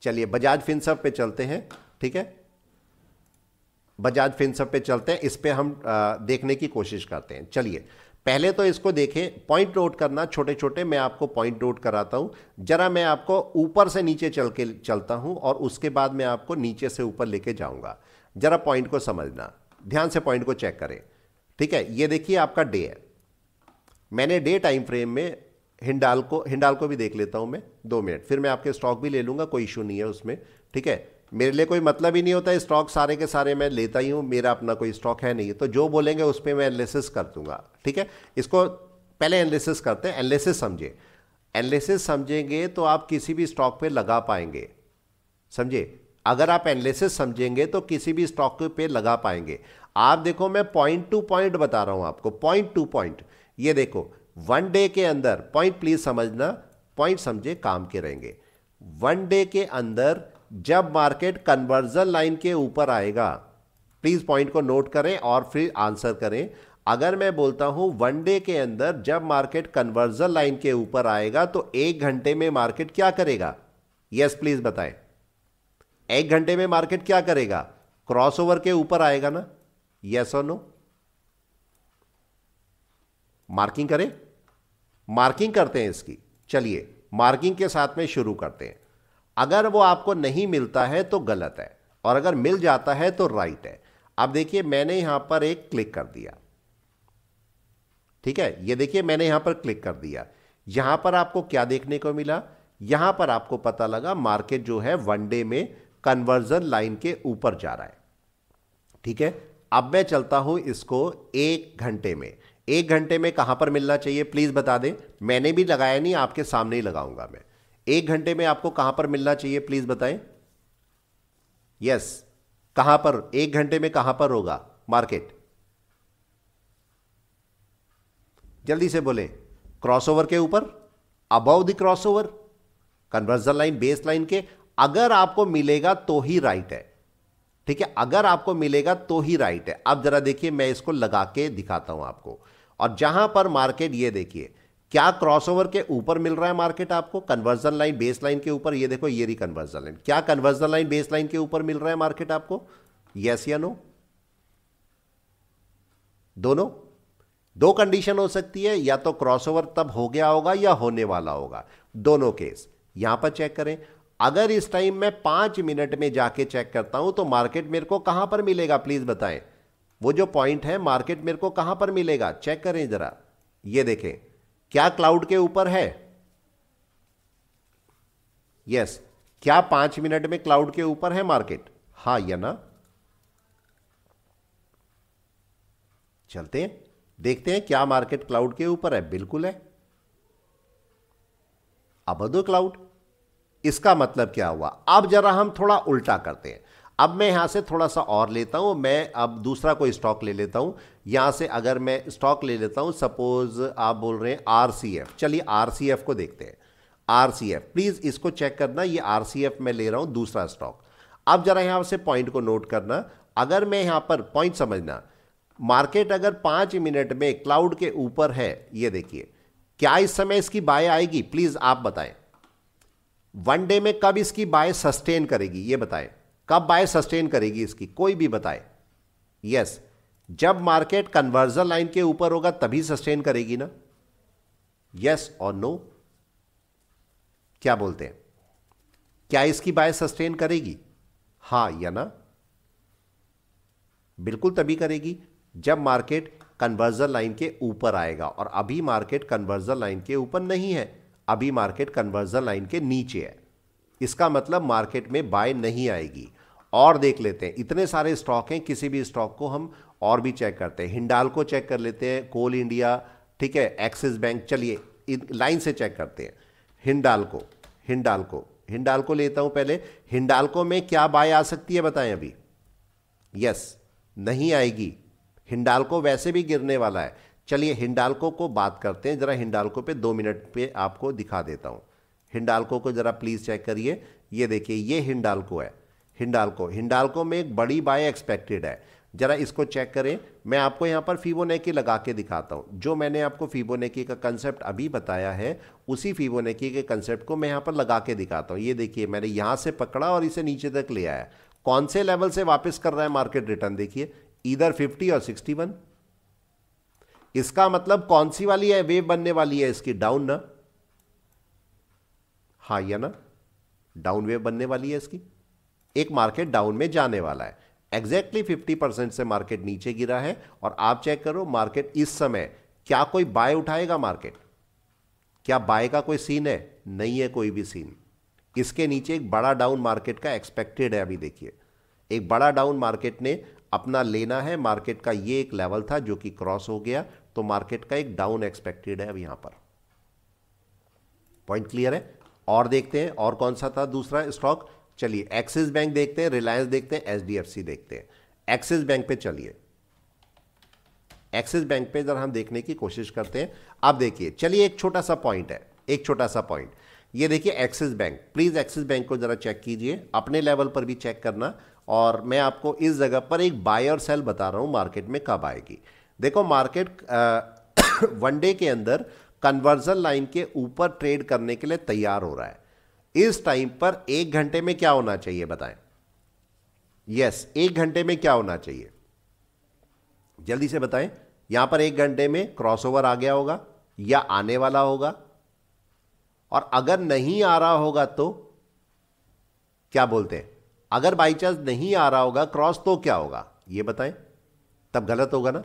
चलिए बजाज फिनसव पे चलते हैं ठीक है बजाज फिनसअप पे चलते हैं इस पर हम देखने की कोशिश करते हैं चलिए पहले तो इसको देखें पॉइंट नोट करना छोटे छोटे मैं आपको पॉइंट नोट कराता हूँ जरा मैं आपको ऊपर से नीचे चल के चलता हूँ और उसके बाद मैं आपको नीचे से ऊपर लेके जाऊँगा जरा पॉइंट को समझना ध्यान से पॉइंट को चेक करें ठीक है ये देखिए आपका डे है मैंने डे टाइम फ्रेम में हिंडाल को हिंडाल को भी देख लेता हूँ मैं दो मिनट फिर मैं आपके स्टॉक भी ले लूँगा कोई इशू नहीं है उसमें ठीक है मेरे लिए कोई मतलब ही नहीं होता स्टॉक सारे के सारे मैं लेता ही हूँ मेरा अपना कोई स्टॉक है नहीं तो जो बोलेंगे उस पर मैं एनालिसिस कर दूंगा ठीक है इसको पहले एनालिसिस करते हैं एनालिसिस समझे एनालिसिस समझेंगे तो आप किसी भी स्टॉक पे लगा पाएंगे समझे अगर आप एनालिसिस समझेंगे तो किसी भी स्टॉक पे लगा पाएंगे आप देखो मैं पॉइंट टू पॉइंट बता रहा हूं आपको पॉइंट टू पॉइंट ये देखो वन डे के अंदर पॉइंट प्लीज समझना पॉइंट समझे काम के रहेंगे वन डे के अंदर जब मार्केट कन्वर्जन लाइन के ऊपर आएगा प्लीज़ पॉइंट को नोट करें और फिर आंसर करें अगर मैं बोलता हूं वन डे के अंदर जब मार्केट कन्वर्जन लाइन के ऊपर आएगा तो एक घंटे में मार्केट क्या करेगा यस yes, प्लीज़ बताएं एक घंटे में मार्केट क्या करेगा क्रॉसओवर के ऊपर आएगा ना यस और नो मार्किंग करें मार्किंग करते हैं इसकी चलिए मार्किंग के साथ में शुरू करते हैं अगर वो आपको नहीं मिलता है तो गलत है और अगर मिल जाता है तो राइट है अब देखिए मैंने यहां पर एक क्लिक कर दिया ठीक है ये देखिए मैंने यहां पर क्लिक कर दिया यहां पर आपको क्या देखने को मिला यहां पर आपको पता लगा मार्केट जो है वन डे में कन्वर्जन लाइन के ऊपर जा रहा है ठीक है अब मैं चलता हूं इसको एक घंटे में एक घंटे में कहां पर मिलना चाहिए प्लीज बता दें मैंने भी लगाया नहीं आपके सामने ही लगाऊंगा मैं एक घंटे में आपको कहां पर मिलना चाहिए प्लीज बताएं यस कहां पर एक घंटे में कहां पर होगा मार्केट जल्दी से बोले क्रॉसओवर के ऊपर above the crossover conversion line base line के अगर आपको मिलेगा तो ही राइट है ठीक है अगर आपको मिलेगा तो ही राइट है अब जरा देखिए मैं इसको लगा के दिखाता हूं आपको और जहां पर मार्केट ये देखिए क्या क्रॉसओवर के ऊपर मिल रहा है मार्केट आपको कन्वर्जन लाइन बेस लाइन के ऊपर ये देखो ये रही कन्वर्जन लाइन क्या कन्वर्जन लाइन बेस लाइन के ऊपर मिल रहा है मार्केट आपको यस या नो दोनों दो कंडीशन हो सकती है या तो क्रॉसओवर तब हो गया होगा या होने वाला होगा दोनों केस यहां पर चेक करें अगर इस टाइम मैं पांच मिनट में जाके चेक करता हूं तो मार्केट मेरे को कहां पर मिलेगा प्लीज बताएं वो जो पॉइंट है मार्केट मेरे को कहां पर मिलेगा चेक करें जरा ये देखें क्या क्लाउड के ऊपर है यस क्या पांच मिनट में क्लाउड के ऊपर है मार्केट हा या ना चलते हैं देखते हैं क्या मार्केट क्लाउड के ऊपर है बिल्कुल है अब दो क्लाउड इसका मतलब क्या हुआ अब जरा हम थोड़ा उल्टा करते हैं अब मैं यहाँ से थोड़ा सा और लेता हूँ मैं अब दूसरा कोई स्टॉक ले लेता हूँ यहाँ से अगर मैं स्टॉक ले लेता हूँ सपोज़ आप बोल रहे हैं आर चलिए आर को देखते हैं आर प्लीज़ इसको चेक करना ये आर मैं ले रहा हूँ दूसरा स्टॉक अब ज़रा यहाँ से पॉइंट को नोट करना अगर मैं यहाँ पर पॉइंट समझना मार्केट अगर पाँच मिनट में क्लाउड के ऊपर है ये देखिए क्या इस समय इसकी बाय आएगी प्लीज़ आप बताएं वन डे में कब इसकी बाय सस्टेन करेगी ये बताएं कब बाय सस्टेन करेगी इसकी कोई भी बताए यस जब मार्केट कन्वर्जन लाइन के ऊपर होगा तभी सस्टेन करेगी ना यस और नो क्या बोलते हैं क्या इसकी बाय सस्टेन करेगी हाँ या ना बिल्कुल तभी करेगी जब मार्केट कन्वर्जन लाइन के ऊपर आएगा और अभी मार्केट कन्वर्जन लाइन के ऊपर नहीं है अभी मार्केट कन्वर्जन लाइन के नीचे है इसका मतलब मार्केट में बाय नहीं आएगी और देख लेते हैं इतने सारे स्टॉक हैं किसी भी स्टॉक को हम और भी चेक करते हैं हिंडाल को चेक कर लेते हैं कोल इंडिया ठीक है एक्सिस बैंक चलिए लाइन से चेक करते हैं हिंडाल को हिंडाल को हिंडाल को लेता हूं पहले हिंडालको में क्या बाय आ सकती है बताएं अभी यस नहीं आएगी हिंडालको वैसे भी गिरने वाला है चलिए हिंडालको को बात करते हैं जरा हिंडालको पे दो मिनट पे आपको दिखा देता हूं हिंडालको को जरा प्लीज चेक करिए ये देखिए ये हिंडालको है हिंडालको हिंडालको में एक बड़ी बाय एक्सपेक्टेड है ज़रा इसको चेक करें मैं आपको यहाँ पर फीबोनेकी लगा के दिखाता हूँ जो मैंने आपको फीबोनेकी का कंसेप्ट अभी बताया है उसी फीबोनेकी के कंसेप्ट को मैं यहाँ पर लगा के दिखाता हूँ ये देखिए मैंने यहाँ से पकड़ा और इसे नीचे तक ले आया कौन से लेवल से वापस कर रहा है मार्केट रिटर्न देखिए इधर 50 और 61 इसका मतलब कौन सी वाली है वेव बनने वाली है इसकी डाउन ना हाँ या ना डाउन वेव बनने वाली है इसकी एक मार्केट डाउन में जाने वाला है एग्जैक्टली फिफ्टी परसेंट से मार्केट नीचे गिरा है और आप चेक करो मार्केट इस समय क्या कोई बाय उठाएगा मार्केट क्या बाय का कोई सीन है नहीं है कोई भी सीन इसके नीचे एक बड़ा डाउन मार्केट का एक्सपेक्टेड है अभी देखिए एक बड़ा डाउन मार्केट ने अपना लेना है मार्केट का ये एक लेवल था जो कि क्रॉस हो गया तो मार्केट का एक डाउन एक्सपेक्टेड है अब यहां पर पॉइंट क्लियर है और देखते हैं और कौन सा था दूसरा स्टॉक चलिए एक्सिस बैंक देखते हैं रिलायंस देखते हैं एचडीएफसी देखते हैं एक्सिस बैंक पे चलिए एक्सिस बैंक पे जरा हम देखने की कोशिश करते हैं अब देखिए चलिए एक छोटा सा पॉइंट है एक छोटा सा पॉइंट ये देखिए Axis bank please Axis bank को ज़रा चेक कीजिए अपने लेवल पर भी चेक करना और मैं आपको इस जगह पर एक बाय और सेल बता रहा हूं मार्केट में कब आएगी देखो मार्केट वनडे के अंदर कन्वर्जन लाइन के ऊपर ट्रेड करने के लिए तैयार हो रहा है इस टाइम पर एक घंटे में क्या होना चाहिए बताएं यस yes, एक घंटे में क्या होना चाहिए जल्दी से बताएं यहां पर एक घंटे में क्रॉसओवर आ गया होगा या आने वाला होगा और अगर नहीं आ रहा होगा तो क्या बोलते हैं अगर बाई चांस नहीं आ रहा होगा क्रॉस तो क्या होगा ये बताएं तब गलत होगा ना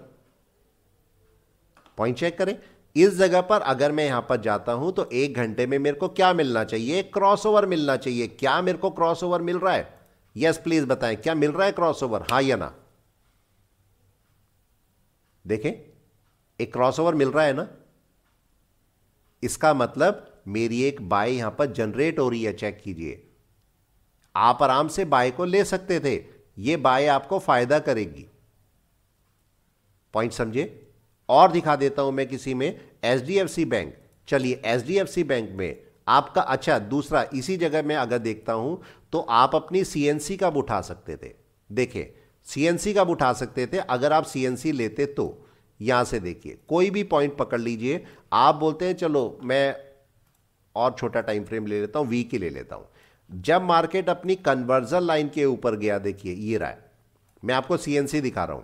पॉइंट चेक करें इस जगह पर अगर मैं यहां पर जाता हूं तो एक घंटे में मेरे को क्या मिलना चाहिए क्रॉसओवर मिलना चाहिए क्या मेरे को क्रॉसओवर मिल रहा है यस प्लीज बताएं क्या मिल रहा है क्रॉसओवर हा या ना देखें एक क्रॉसओवर मिल रहा है ना इसका मतलब मेरी एक बाय यहां पर जनरेट हो रही है चेक कीजिए आप आराम से बाय को ले सकते थे यह बाय आपको फायदा करेगी पॉइंट समझे और दिखा देता हूं मैं किसी में H D F C bank चलिए H D F C bank में आपका अच्छा दूसरा इसी जगह में अगर देखता हूं तो आप अपनी सी का उठा सकते थे देखिए सी का उठा सकते थे अगर आप सी लेते तो यहां से देखिए कोई भी पॉइंट पकड़ लीजिए आप बोलते हैं चलो मैं और छोटा टाइम फ्रेम ले लेता हूं वीक की ले लेता हूं जब मार्केट अपनी कन्वर्जन लाइन के ऊपर गया देखिए ये रहा है मैं आपको सीएनसी दिखा रहा हूं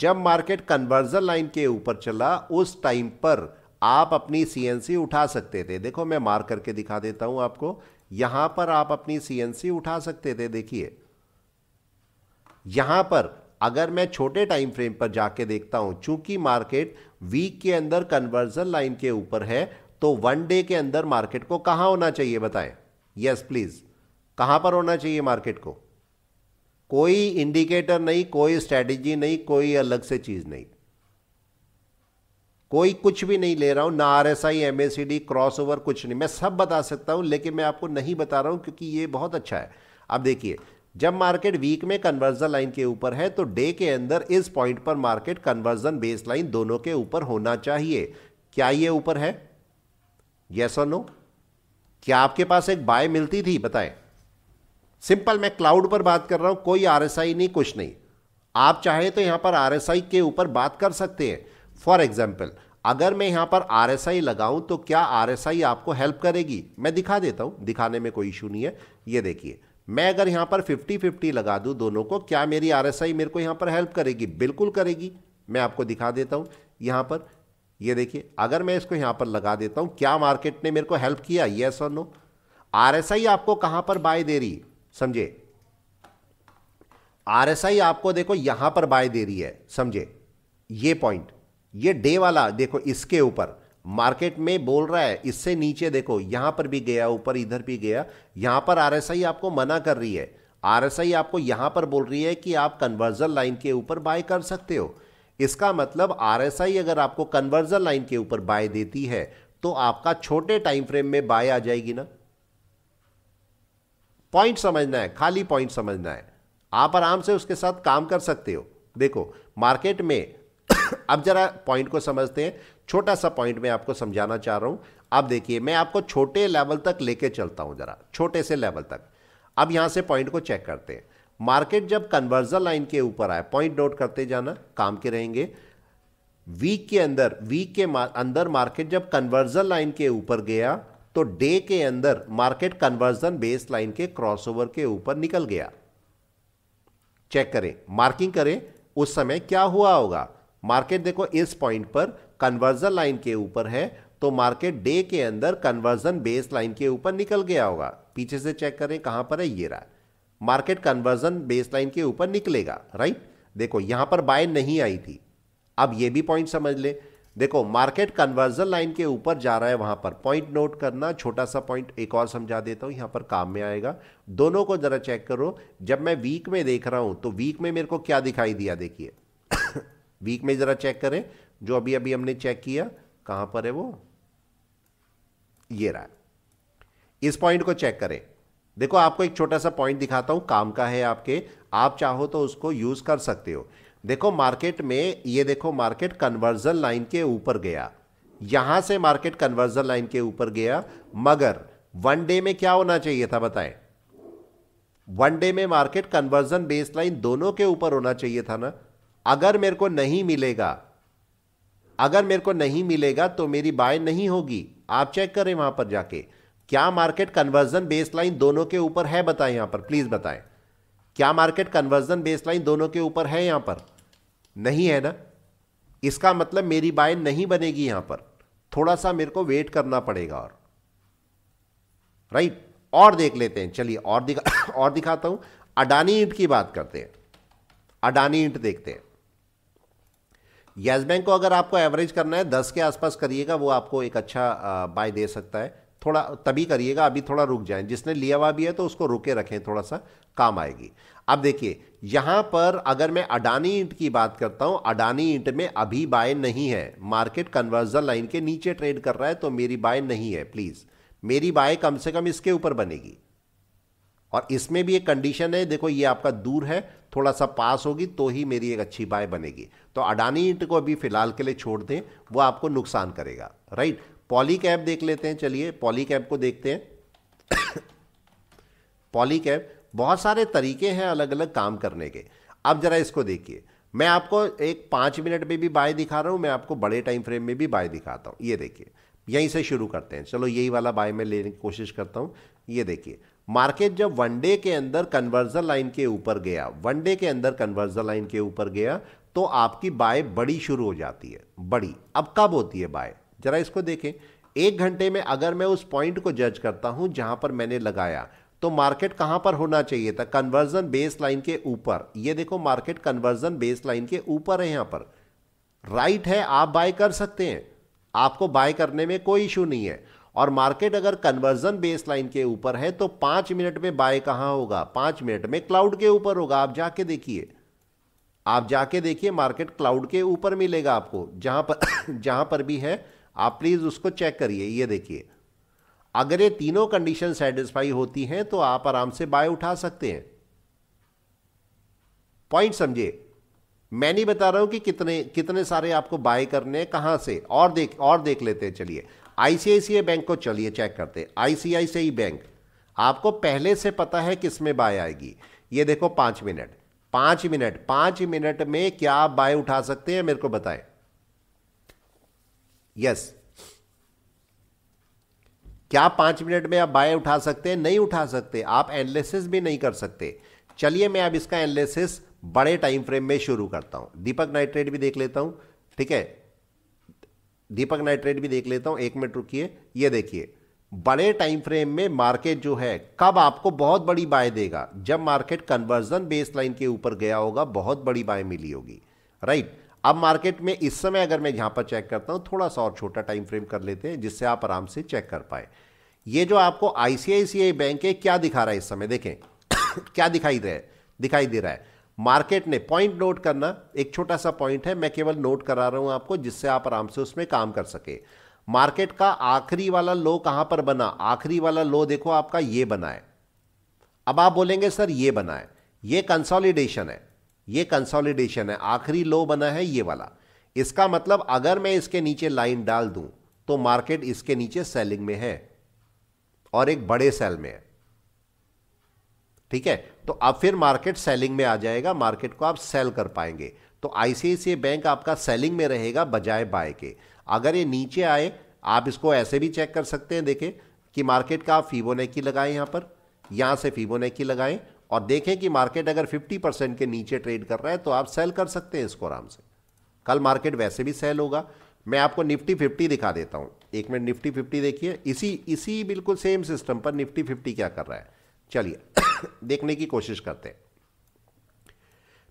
जब मार्केट कन्वर्जन लाइन के ऊपर चला उस टाइम पर आप अपनी सीएनसी उठा सकते थे देखो मैं मार्क करके दिखा देता हूं आपको यहां पर आप अपनी सीएनसी उठा सकते थे देखिए यहां पर अगर मैं छोटे टाइम फ्रेम पर जाके देखता हूं चूंकि मार्केट वीक के अंदर कन्वर्जन लाइन के ऊपर है तो वन डे के अंदर मार्केट को कहां होना चाहिए बताएं यस प्लीज कहां पर होना चाहिए मार्केट को कोई इंडिकेटर नहीं कोई स्ट्रेटजी नहीं कोई अलग से चीज़ नहीं कोई कुछ भी नहीं ले रहा हूं ना R S I cross over कुछ नहीं मैं सब बता सकता हूं लेकिन मैं आपको नहीं बता रहा हूं क्योंकि ये बहुत अच्छा है अब देखिए जब मार्केट वीक में कन्वर्जन लाइन के ऊपर है तो डे के अंदर इस पॉइंट पर मार्केट कन्वर्जन बेस लाइन दोनों के ऊपर होना चाहिए क्या ये ऊपर है यस और नो क्या आपके पास एक बाय मिलती थी बताएं सिंपल मैं क्लाउड पर बात कर रहा हूं कोई आर नहीं कुछ नहीं आप चाहें तो यहां पर आर के ऊपर बात कर सकते हैं फॉर एग्जाम्पल अगर मैं यहां पर आर एस आई तो क्या आर एस आई आपको हेल्प करेगी मैं दिखा देता हूं दिखाने में कोई इशू नहीं है ये देखिए मैं अगर यहां पर 50-50 लगा दूं दोनों को क्या मेरी आर एस आई मेरे को यहां पर हेल्प करेगी बिल्कुल करेगी मैं आपको दिखा देता हूं यहां पर ये देखिए अगर मैं इसको यहां पर लगा देता हूँ क्या मार्केट ने मेरे को हेल्प किया येस और नो आर एस आई आपको कहां पर बाय दे रही समझे आरएसआई आपको देखो यहां पर बाय दे रही है समझे ये पॉइंट ये डे वाला देखो इसके ऊपर मार्केट में बोल रहा है इससे नीचे देखो यहां पर भी गया ऊपर इधर भी गया यहां पर आरएसआई आपको मना कर रही है आरएसआई आपको यहां पर बोल रही है कि आप कन्वर्जन लाइन के ऊपर बाय कर सकते हो इसका मतलब आरएसआई अगर आपको कन्वर्जन लाइन के ऊपर बाय देती है तो आपका छोटे टाइम फ्रेम में बाय आ जाएगी ना पॉइंट समझना है खाली पॉइंट समझना है आप आराम से उसके साथ काम कर सकते हो देखो मार्केट में अब जरा पॉइंट को समझते हैं छोटा सा पॉइंट मैं आपको समझाना चाह रहा हूं अब देखिए मैं आपको छोटे लेवल तक लेके चलता हूं जरा छोटे से लेवल तक अब यहां से पॉइंट को चेक करते हैं मार्केट जब कन्वर्जन लाइन के ऊपर आए पॉइंट नोट करते जाना काम के रहेंगे वीक के अंदर वीक के अंदर मार्केट जब कन्वर्जन लाइन के ऊपर गया तो डे के अंदर मार्केट कन्वर्जन बेस लाइन के क्रॉसओवर के ऊपर निकल गया चेक करें मार्किंग करें उस समय क्या हुआ होगा मार्केट देखो इस पॉइंट पर कन्वर्जन लाइन के ऊपर है तो मार्केट डे के अंदर कन्वर्जन बेस लाइन के ऊपर निकल गया होगा पीछे से चेक करें कहां पर है ये रहा मार्केट कन्वर्जन बेस लाइन के ऊपर निकलेगा राइट देखो यहां पर बाय नहीं आई थी अब ये भी पॉइंट समझ ले देखो मार्केट कन्वर्जन लाइन के ऊपर जा रहा है वहां पर पॉइंट नोट करना छोटा सा पॉइंट एक और समझा देता हूं यहां पर काम में आएगा दोनों को ज़रा चेक करो जब मैं वीक में देख रहा हूं तो वीक में मेरे को क्या दिखाई दिया देखिए वीक में ज़रा चेक करें जो अभी अभी हमने चेक किया कहां पर है वो ये रहा इस पॉइंट को चेक करें देखो आपको एक छोटा सा पॉइंट दिखाता हूं काम का है आपके आप चाहो तो उसको यूज़ कर सकते हो देखो मार्केट में ये देखो मार्केट कन्वर्जन लाइन के ऊपर गया यहां से मार्केट कन्वर्जन लाइन के ऊपर गया मगर वन डे में क्या होना चाहिए था बताएं वन डे में मार्केट कन्वर्जन बेस लाइन दोनों के ऊपर होना चाहिए था ना अगर मेरे को नहीं मिलेगा अगर मेरे को नहीं मिलेगा तो मेरी बाय नहीं होगी आप चेक करें वहां पर जाके क्या मार्केट कन्वर्जन बेस लाइन दोनों के ऊपर है बताएं यहां पर प्लीज बताएं क्या मार्केट कन्वर्जन बेसलाइन दोनों के ऊपर है यहां पर नहीं है ना इसका मतलब मेरी बाय नहीं बनेगी यहां पर थोड़ा सा मेरे को वेट करना पड़ेगा और राइट और देख लेते हैं चलिए और दिखा और दिखाता हूं अडानी ईंट की बात करते हैं अडानी ईंट देखते हैं येस बैंक को अगर आपको एवरेज करना है दस के आसपास करिएगा वो आपको एक अच्छा बाय दे सकता है थोड़ा तभी करिएगा अभी थोड़ा रुक जाए जिसने लिया हुआ भी है तो उसको रुके रखें थोड़ा सा काम आएगी अब देखिए यहां पर अगर मैं अडानी ईंट की बात करता हूं अडानी ईंट में अभी बाय नहीं है मार्केट कन्वर्जन लाइन के नीचे ट्रेड कर रहा है तो मेरी बाय नहीं है प्लीज़ मेरी बाय कम से कम इसके ऊपर बनेगी और इसमें भी एक कंडीशन है देखो ये आपका दूर है थोड़ा सा पास होगी तो ही मेरी एक अच्छी बाय बनेगी तो अडानी ईंट को अभी फ़िलहाल के लिए छोड़ दें वो आपको नुकसान करेगा राइट पॉली कैब देख लेते हैं चलिए पॉली कैब को देखते हैं पॉली कैब बहुत सारे तरीके हैं अलग अलग काम करने के अब जरा इसको देखिए मैं आपको एक पांच मिनट में भी बाय दिखा रहा हूं मैं आपको बड़े टाइम फ्रेम में भी बाय दिखाता हूं ये देखिए यहीं से शुरू करते हैं चलो यही वाला बाय मैं लेने की कोशिश करता हूं ये देखिए मार्केट जब वनडे के अंदर कन्वर्जन लाइन के ऊपर गया वनडे के अंदर कन्वर्जन लाइन के ऊपर गया तो आपकी बाय बड़ी शुरू हो जाती है बड़ी अब कब होती है बाय ज़रा इसको देखें एक घंटे में अगर मैं उस पॉइंट को जज करता हूं जहां पर मैंने लगाया तो मार्केट कहां पर होना चाहिए था कन्वर्जन बेस लाइन के ऊपर ये देखो मार्केट कन्वर्जन बेस लाइन के ऊपर है यहां पर राइट है आप बाय कर सकते हैं आपको बाय करने में कोई इशू नहीं है और मार्केट अगर कन्वर्जन बेस लाइन के ऊपर है तो पांच मिनट में बाय कहां होगा पांच मिनट में क्लाउड के ऊपर होगा आप जाके देखिए आप जाके देखिए मार्केट क्लाउड के ऊपर मिलेगा आपको जहां पर जहां पर भी है आप प्लीज़ उसको चेक करिए ये देखिए अगर ये तीनों कंडीशन सेटिस्फाई होती हैं तो आप आराम से बाय उठा सकते हैं पॉइंट समझिए मैं नहीं बता रहा हूं कि कितने कितने सारे आपको बाय करने हैं कहां से और देख और देख लेते हैं चलिए आईसीआईसीआई बैंक को चलिए चेक करते हैं आईसीआईसीआई बैंक आपको पहले से पता है किसमें बाय आएगी ये देखो पांच मिनट पांच मिनट पांच मिनट में क्या बाय उठा सकते हैं मेरे को बताएं यस क्या पांच मिनट में आप बाय उठा सकते हैं नहीं उठा सकते आप एनालिसिस भी नहीं कर सकते चलिए मैं अब इसका एनालिसिस बड़े टाइम फ्रेम में शुरू करता हूं दीपक नाइट्रेट भी देख लेता हूं ठीक है दीपक नाइट्रेट भी देख लेता हूं एक मिनट रुकिए ये देखिए बड़े टाइम फ्रेम में मार्केट जो है कब आपको बहुत बड़ी बाय देगा जब मार्केट कन्वर्जन बेस लाइन के ऊपर गया होगा बहुत बड़ी बाय मिली होगी राइट अब मार्केट में इस समय अगर मैं यहां पर चेक करता हूं थोड़ा सा और छोटा टाइम फ्रेम कर लेते हैं जिससे आप आराम से चेक कर पाए ये जो आपको आईसीआईसीआई बैंक है क्या दिखा रहा है इस समय देखें क्या दिखाई दे दिखाई दे रहा है मार्केट ने पॉइंट नोट करना एक छोटा सा पॉइंट है मैं केवल नोट करा रहा हूं आपको जिससे आप आराम से उसमें काम कर सके मार्केट का आखिरी वाला लो कहां पर बना आखिरी वाला लो देखो आपका ये बना है अब आप बोलेंगे सर ये बना है ये कंसोलिडेशन है ये कंसोलिडेशन है आखिरी लो बना है ये वाला इसका मतलब अगर मैं इसके नीचे लाइन डाल दूं तो मार्केट इसके नीचे सेलिंग में है और एक बड़े सेल में है ठीक है तो अब फिर मार्केट सेलिंग में आ जाएगा मार्केट को आप सेल कर पाएंगे तो आईसीआईसीआई बैंक आपका सेलिंग में रहेगा बजाय बाय के अगर ये नीचे आए आप इसको ऐसे भी चेक कर सकते हैं देखें कि मार्केट का आप फीबोनेकी लगाएं यहां पर यहां से फीबोनेकी लगाएं और देखें कि मार्केट अगर 50 परसेंट के नीचे ट्रेड कर रहा है तो आप सेल कर सकते हैं इसको आराम से कल मार्केट वैसे भी सेल होगा मैं आपको निफ्टी फिफ्टी दिखा देता हूँ एक मिनट निफ्टी फिफ्टी देखिए इसी इसी बिल्कुल सेम सिस्टम पर निफ्टी फिफ्टी क्या कर रहा है चलिए देखने की कोशिश करते हैं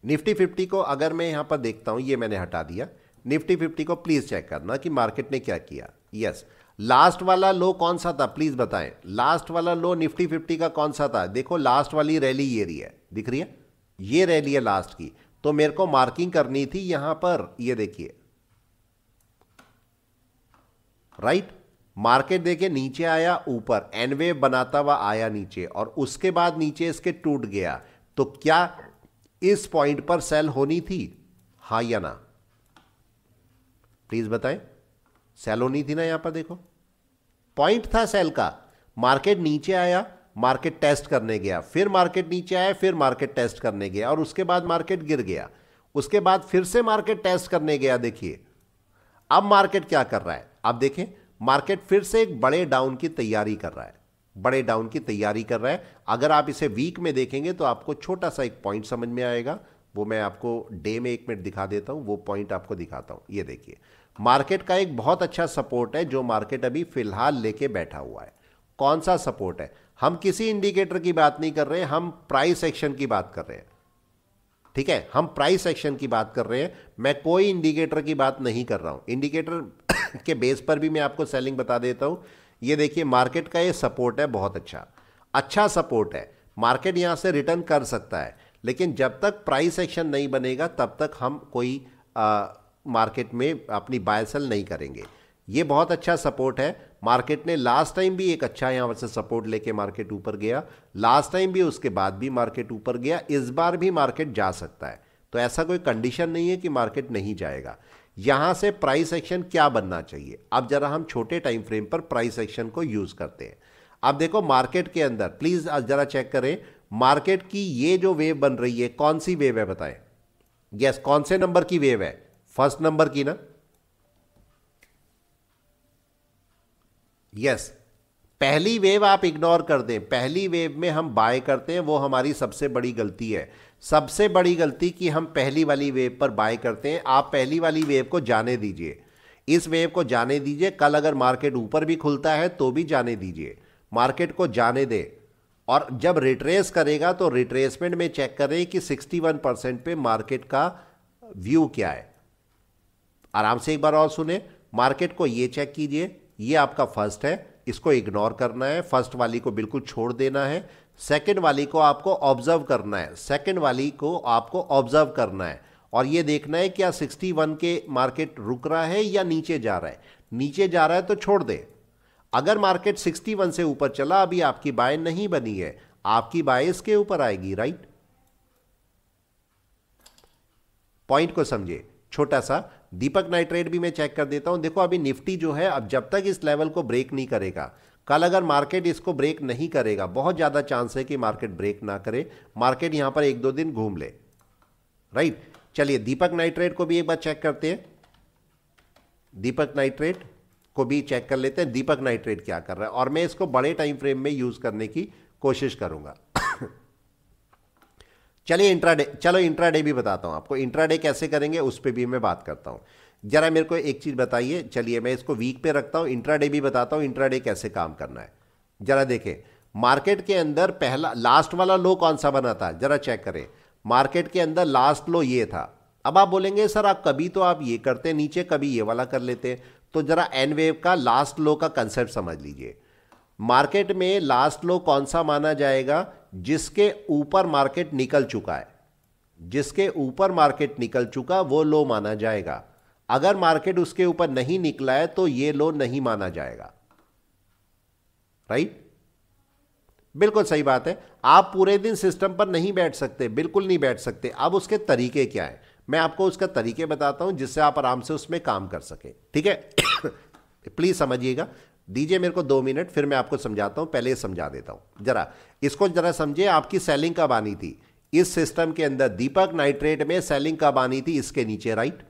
निफ्टी फिफ्टी को अगर मैं यहाँ पर देखता हूँ ये मैंने हटा दिया निफ्टी फिफ्टी को प्लीज़ चेक करना कि मार्केट ने क्या किया यस yes. लास्ट वाला लो कौन सा था प्लीज बताएं लास्ट वाला लो निफ्टी फिफ्टी का कौन सा था देखो लास्ट वाली रैली ये रही है दिख रही है ये रैली है लास्ट की तो मेरे को मार्किंग करनी थी यहां पर ये देखिए राइट मार्केट देखे नीचे आया ऊपर एनवे बनाता हुआ आया नीचे और उसके बाद नीचे इसके टूट गया तो क्या इस पॉइंट पर सेल होनी थी हा या ना प्लीज बताएं सेल होनी थी ना यहां पर देखो पॉइंट था सेल का मार्केट नीचे आया मार्केट टेस्ट करने गया फिर मार्केट नीचे आया फिर मार्केट टेस्ट करने गया और उसके बाद मार्केट गिर गया उसके बाद फिर से मार्केट टेस्ट करने गया देखिए अब मार्केट क्या कर रहा है आप देखें मार्केट फिर से एक बड़े डाउन की तैयारी कर रहा है बड़े डाउन की तैयारी कर रहा है अगर आप इसे वीक में देखेंगे तो आपको छोटा सा एक पॉइंट समझ में आएगा वो मैं आपको डे में एक मिनट दिखा देता हूं वो पॉइंट आपको दिखाता हूं ये देखिए मार्केट का एक बहुत अच्छा सपोर्ट है जो मार्केट अभी फिलहाल लेके बैठा हुआ है कौन सा सपोर्ट है हम किसी इंडिकेटर की बात नहीं कर रहे हैं हम प्राइस एक्शन की बात कर रहे हैं ठीक है हम प्राइस एक्शन की बात कर रहे हैं मैं कोई इंडिकेटर की बात नहीं कर रहा हूं इंडिकेटर के बेस पर भी मैं आपको सेलिंग बता देता हूं ये देखिए मार्केट का ये सपोर्ट है बहुत अच्छा अच्छा सपोर्ट है मार्केट यहाँ से रिटर्न कर सकता है लेकिन जब तक प्राइस एक्शन नहीं बनेगा तब तक हम कोई आ, मार्केट में अपनी बायसल नहीं करेंगे ये बहुत अच्छा सपोर्ट है मार्केट ने लास्ट टाइम भी एक अच्छा यहाँ से सपोर्ट लेके मार्केट ऊपर गया लास्ट टाइम भी उसके बाद भी मार्केट ऊपर गया इस बार भी मार्केट जा सकता है तो ऐसा कोई कंडीशन नहीं है कि मार्केट नहीं जाएगा यहाँ से प्राइस एक्शन क्या बनना चाहिए अब जरा हम छोटे टाइम फ्रेम पर प्राइस एक्शन को यूज़ करते हैं अब देखो मार्केट के अंदर प्लीज़ ज़रा चेक करें मार्केट की ये जो वेव बन रही है कौन सी वेव है बताएं यस yes, कौन से नंबर की वेव है फर्स्ट नंबर की ना यस पहली वेव आप इग्नोर कर दें पहली वेव में हम बाय करते हैं वो हमारी सबसे बड़ी गलती है सबसे बड़ी गलती कि हम पहली वाली वेव पर बाय करते हैं आप पहली वाली वेव को जाने दीजिए इस वेव को जाने दीजिए कल अगर मार्केट ऊपर भी खुलता है तो भी जाने दीजिए मार्केट को जाने दे और जब रिट्रेस करेगा तो रिट्रेसमेंट में चेक करें कि 61 परसेंट पे मार्केट का व्यू क्या है आराम से एक बार और सुने मार्केट को ये चेक कीजिए ये आपका फर्स्ट है इसको इग्नोर करना है फर्स्ट वाली को बिल्कुल छोड़ देना है सेकंड वाली को आपको ऑब्जर्व करना है सेकंड वाली को आपको ऑब्जर्व करना है और ये देखना है क्या 61 के मार्केट रुक रहा है या नीचे जा रहा है नीचे जा रहा है तो छोड़ दे अगर मार्केट 61 से ऊपर चला अभी आपकी बाय नहीं बनी है आपकी बाय इसके ऊपर आएगी राइट पॉइंट को समझे छोटा सा दीपक नाइट्रेट भी मैं चेक कर देता हूं देखो अभी निफ्टी जो है अब जब तक इस लेवल को ब्रेक नहीं करेगा कल अगर मार्केट इसको ब्रेक नहीं करेगा बहुत ज़्यादा चांस है कि मार्केट ब्रेक ना करे मार्केट यहां पर एक दो दिन घूम ले राइट चलिए दीपक नाइट्रेट को भी एक बार चेक करते हैं दीपक नाइट्रेट को भी चेक कर लेते हैं दीपक नाइट्रेट क्या कर रहा है और मैं इसको बड़े टाइम फ्रेम में यूज़ करने की कोशिश करूंगा चलिए इंट्राडे चलो इंट्राडे भी बताता हूँ आपको इंट्राडे कैसे करेंगे उस पर भी मैं बात करता हूँ ज़रा मेरे को एक चीज़ बताइए चलिए मैं इसको वीक पे रखता हूँ इंट्राडे भी बताता हूँ इंट्राडे कैसे काम करना है ज़रा देखें मार्केट के अंदर पहला लास्ट वाला लो कौन सा बना था ज़रा चेक करें मार्केट के अंदर लास्ट लो ये था अब आप बोलेंगे सर आप कभी तो आप ये करते नीचे कभी ये वाला कर लेते तो ज़रा एन वेव का लास्ट लो का कंसेप्ट समझ लीजिए मार्केट में लास्ट लो कौन सा माना जाएगा जिसके ऊपर मार्केट निकल चुका है जिसके ऊपर मार्केट निकल चुका वो लो माना जाएगा अगर मार्केट उसके ऊपर नहीं निकला है तो ये लो नहीं माना जाएगा राइट बिल्कुल सही बात है आप पूरे दिन सिस्टम पर नहीं बैठ सकते बिल्कुल नहीं बैठ सकते अब उसके तरीके क्या है मैं आपको उसका तरीके बताता हूं जिससे आप आराम से उसमें काम कर सके ठीक है प्लीज समझिएगा दीजिए मेरे को दो मिनट फिर मैं आपको समझाता हूँ पहले समझा देता हूँ जरा इसको जरा समझिए आपकी सेलिंग कब आनी थी इस सिस्टम के अंदर दीपक नाइट्रेट में सेलिंग कब आनी थी इसके नीचे राइट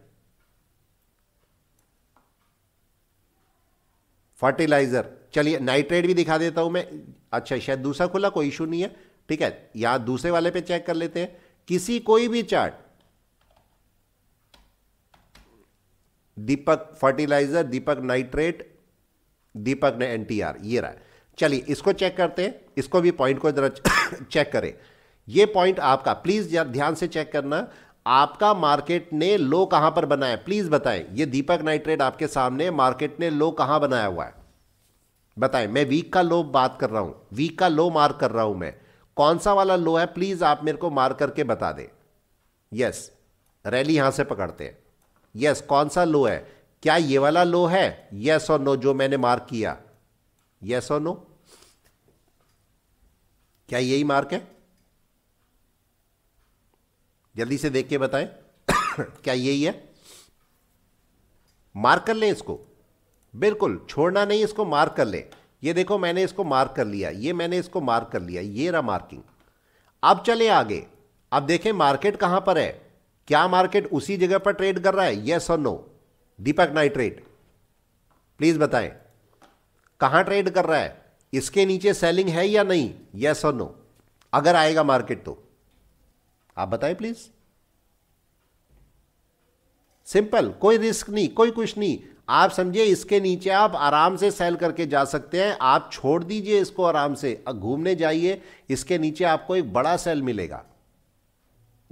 फर्टिलाइजर चलिए नाइट्रेट भी दिखा देता हूं मैं अच्छा शायद दूसरा खुला कोई इशू नहीं है ठीक है यहां दूसरे वाले पे चेक कर लेते हैं किसी कोई भी chart Deepak fertiliser Deepak nitrate Deepak ने आर ये रहा चलिए इसको चेक करते हैं इसको भी पॉइंट को जरा चेक करें ये पॉइंट आपका प्लीज़ ध्यान से चेक करना आपका मार्केट ने लो कहां पर बनाया प्लीज़ बताएं ये दीपक नाइट्रेट आपके सामने मार्केट ने लो कहां बनाया हुआ है बताएं मैं वीक का लो बात कर रहा हूं वीक का लो मार्क कर रहा हूं मैं कौन सा वाला लो है प्लीज़ आप मेरे को मार्क करके बता दें यस रैली यहां से पकड़ते हैं यस कौन सा लो है क्या ये वाला लो है यस और नो जो मैंने मार्क किया यस और नो क्या यही मार्क है जल्दी से देख के बताएं क्या यही है मार्क कर लें इसको बिल्कुल छोड़ना नहीं इसको मार्क कर लें ये देखो मैंने इसको मार्क कर लिया ये मैंने इसको मार्क कर लिया ये रहा मार्किंग अब चले आगे अब देखें मार्केट कहां पर है क्या मार्केट उसी जगह पर ट्रेड कर रहा है यस और नो दीपक नाइट्रेट प्लीज बताएं कहां ट्रेड कर रहा है इसके नीचे सेलिंग है या नहीं यस और नो अगर आएगा मार्केट तो आप बताएं प्लीज सिंपल कोई रिस्क नहीं कोई कुछ नहीं आप समझिए इसके नीचे आप आराम से सेल करके जा सकते हैं आप छोड़ दीजिए इसको आराम से घूमने जाइए इसके नीचे आपको एक बड़ा सेल मिलेगा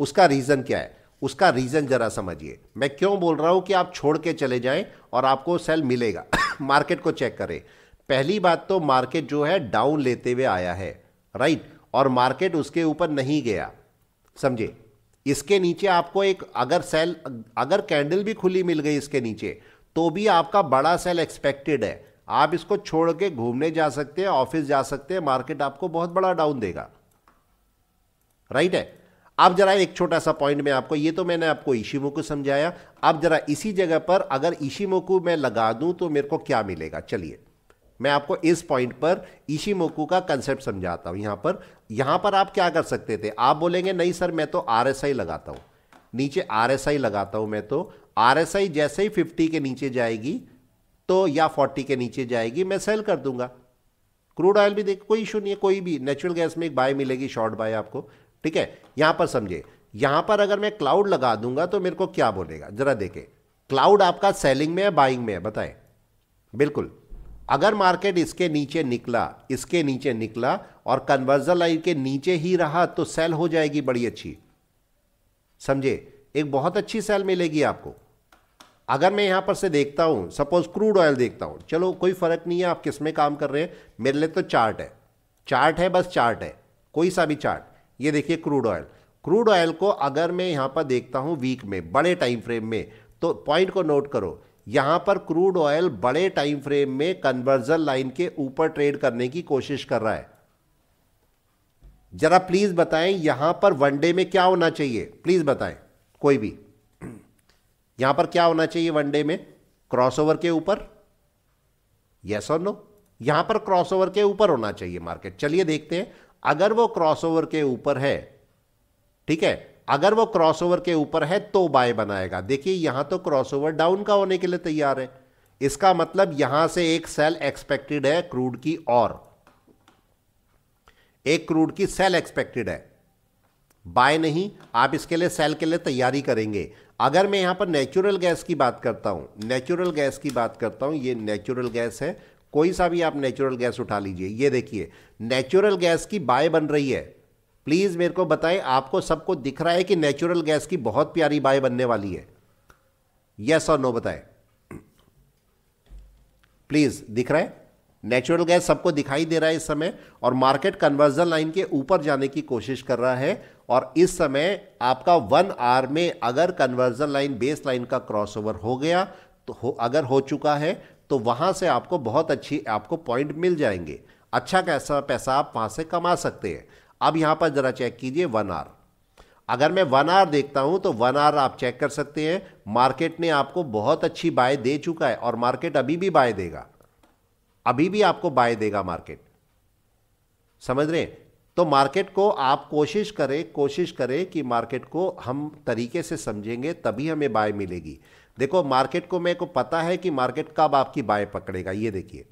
उसका रीजन क्या है उसका रीज़न ज़रा समझिए मैं क्यों बोल रहा हूं कि आप छोड़ के चले जाए और आपको सेल मिलेगा मार्केट को चेक करें पहली बात तो मार्केट जो है डाउन लेते हुए आया है राइट और मार्केट उसके ऊपर नहीं गया समझे इसके नीचे आपको एक अगर सेल अगर कैंडल भी खुली मिल गई इसके नीचे तो भी आपका बड़ा सेल एक्सपेक्टेड है आप इसको छोड़ के घूमने जा सकते हैं ऑफिस जा सकते हैं मार्केट आपको बहुत बड़ा डाउन देगा राइट है अब जरा एक छोटा सा पॉइंट में आपको ये तो मैंने आपको ईशी मोकू समझाया अब जरा इसी जगह पर अगर ईशीमो मोकू मैं लगा दूं तो मेरे को क्या मिलेगा चलिए मैं आपको इस पॉइंट पर मोकू का कंसेप्ट समझाता हूं यहां पर यहां पर आप क्या कर सकते थे आप बोलेंगे नहीं सर मैं तो आर लगाता हूं नीचे आर लगाता हूं मैं तो आर जैसे ही फिफ्टी के नीचे जाएगी तो या फोर्टी के नीचे जाएगी मैं सेल कर दूंगा क्रूड ऑयल भी देख कोई इशू नहीं है कोई भी नेचुरल गैस में एक बाय मिलेगी शॉर्ट बाय आपको ठीक है यहां पर समझे यहां पर अगर मैं क्लाउड लगा दूंगा तो मेरे को क्या बोलेगा जरा देखे क्लाउड आपका सेलिंग में है बाइंग में है बताएं बिल्कुल अगर मार्केट इसके नीचे निकला इसके नीचे निकला और कन्वर्जन लाइन के नीचे ही रहा तो सेल हो जाएगी बड़ी अच्छी समझे एक बहुत अच्छी सेल मिलेगी आपको अगर मैं यहां पर से देखता हूं सपोज क्रूड ऑयल देखता हूं चलो कोई फ़र्क नहीं है आप किस में काम कर रहे हैं मेरे लिए तो चार्ट है चार्ट है बस चार्ट है कोई सा भी चार्ट ये देखिए क्रूड ऑयल क्रूड ऑयल को अगर मैं यहाँ पर देखता हूँ वीक में बड़े टाइम फ्रेम में तो पॉइंट को नोट करो यहाँ पर क्रूड ऑयल बड़े टाइम फ्रेम में कन्वर्जन लाइन के ऊपर ट्रेड करने की कोशिश कर रहा है जरा प्लीज बताएं यहां पर वनडे में क्या होना चाहिए प्लीज बताएं कोई भी यहां पर क्या होना चाहिए वनडे में क्रॉसओवर के ऊपर यस और नो यहां पर क्रॉसओवर के ऊपर होना चाहिए मार्केट चलिए देखते हैं अगर वो क्रॉसओवर के ऊपर है ठीक है अगर वो क्रॉसओवर के ऊपर है तो बाय बनाएगा देखिए यहां तो क्रॉसओवर डाउन का होने के लिए तैयार है इसका मतलब यहां से एक सेल एक्सपेक्टेड है क्रूड की और एक क्रूड की सेल एक्सपेक्टेड है बाय नहीं आप इसके लिए सेल के लिए तैयारी करेंगे अगर मैं यहां पर नेचुरल गैस की बात करता हूं नेचुरल गैस की बात करता हूं ये नेचुरल गैस है कोई सा भी आप नेचुरल गैस उठा लीजिए ये देखिए नेचुरल गैस की बाय बन रही है प्लीज़ मेरे को बताएं आपको सबको दिख रहा है कि नेचुरल गैस की बहुत प्यारी बाय बनने वाली है यस और नो बताएं प्लीज़ दिख रहा है नेचुरल गैस सबको दिखाई दे रहा है इस समय और मार्केट कन्वर्जन लाइन के ऊपर जाने की कोशिश कर रहा है और इस समय आपका वन आर में अगर कन्वर्जन लाइन बेस लाइन का क्रॉसओवर हो गया तो हो अगर हो चुका है तो वहाँ से आपको बहुत अच्छी आपको पॉइंट मिल जाएंगे अच्छा कैसा पैसा आप वहाँ से कमा सकते हैं अब यहाँ पर ज़रा चेक कीजिए वन आर अगर मैं वन आर देखता हूँ तो वन आर आप चेक कर सकते हैं मार्केट ने आपको बहुत अच्छी बाय दे चुका है और मार्केट अभी भी बाय देगा अभी भी आपको बाय देगा मार्केट समझ रहे हैं तो मार्केट को आप कोशिश करें कोशिश करें कि मार्केट को हम तरीके से समझेंगे तभी हमें बाय मिलेगी देखो मार्केट को मेरे को पता है कि मार्केट कब आपकी बाएं पकड़ेगा ये देखिए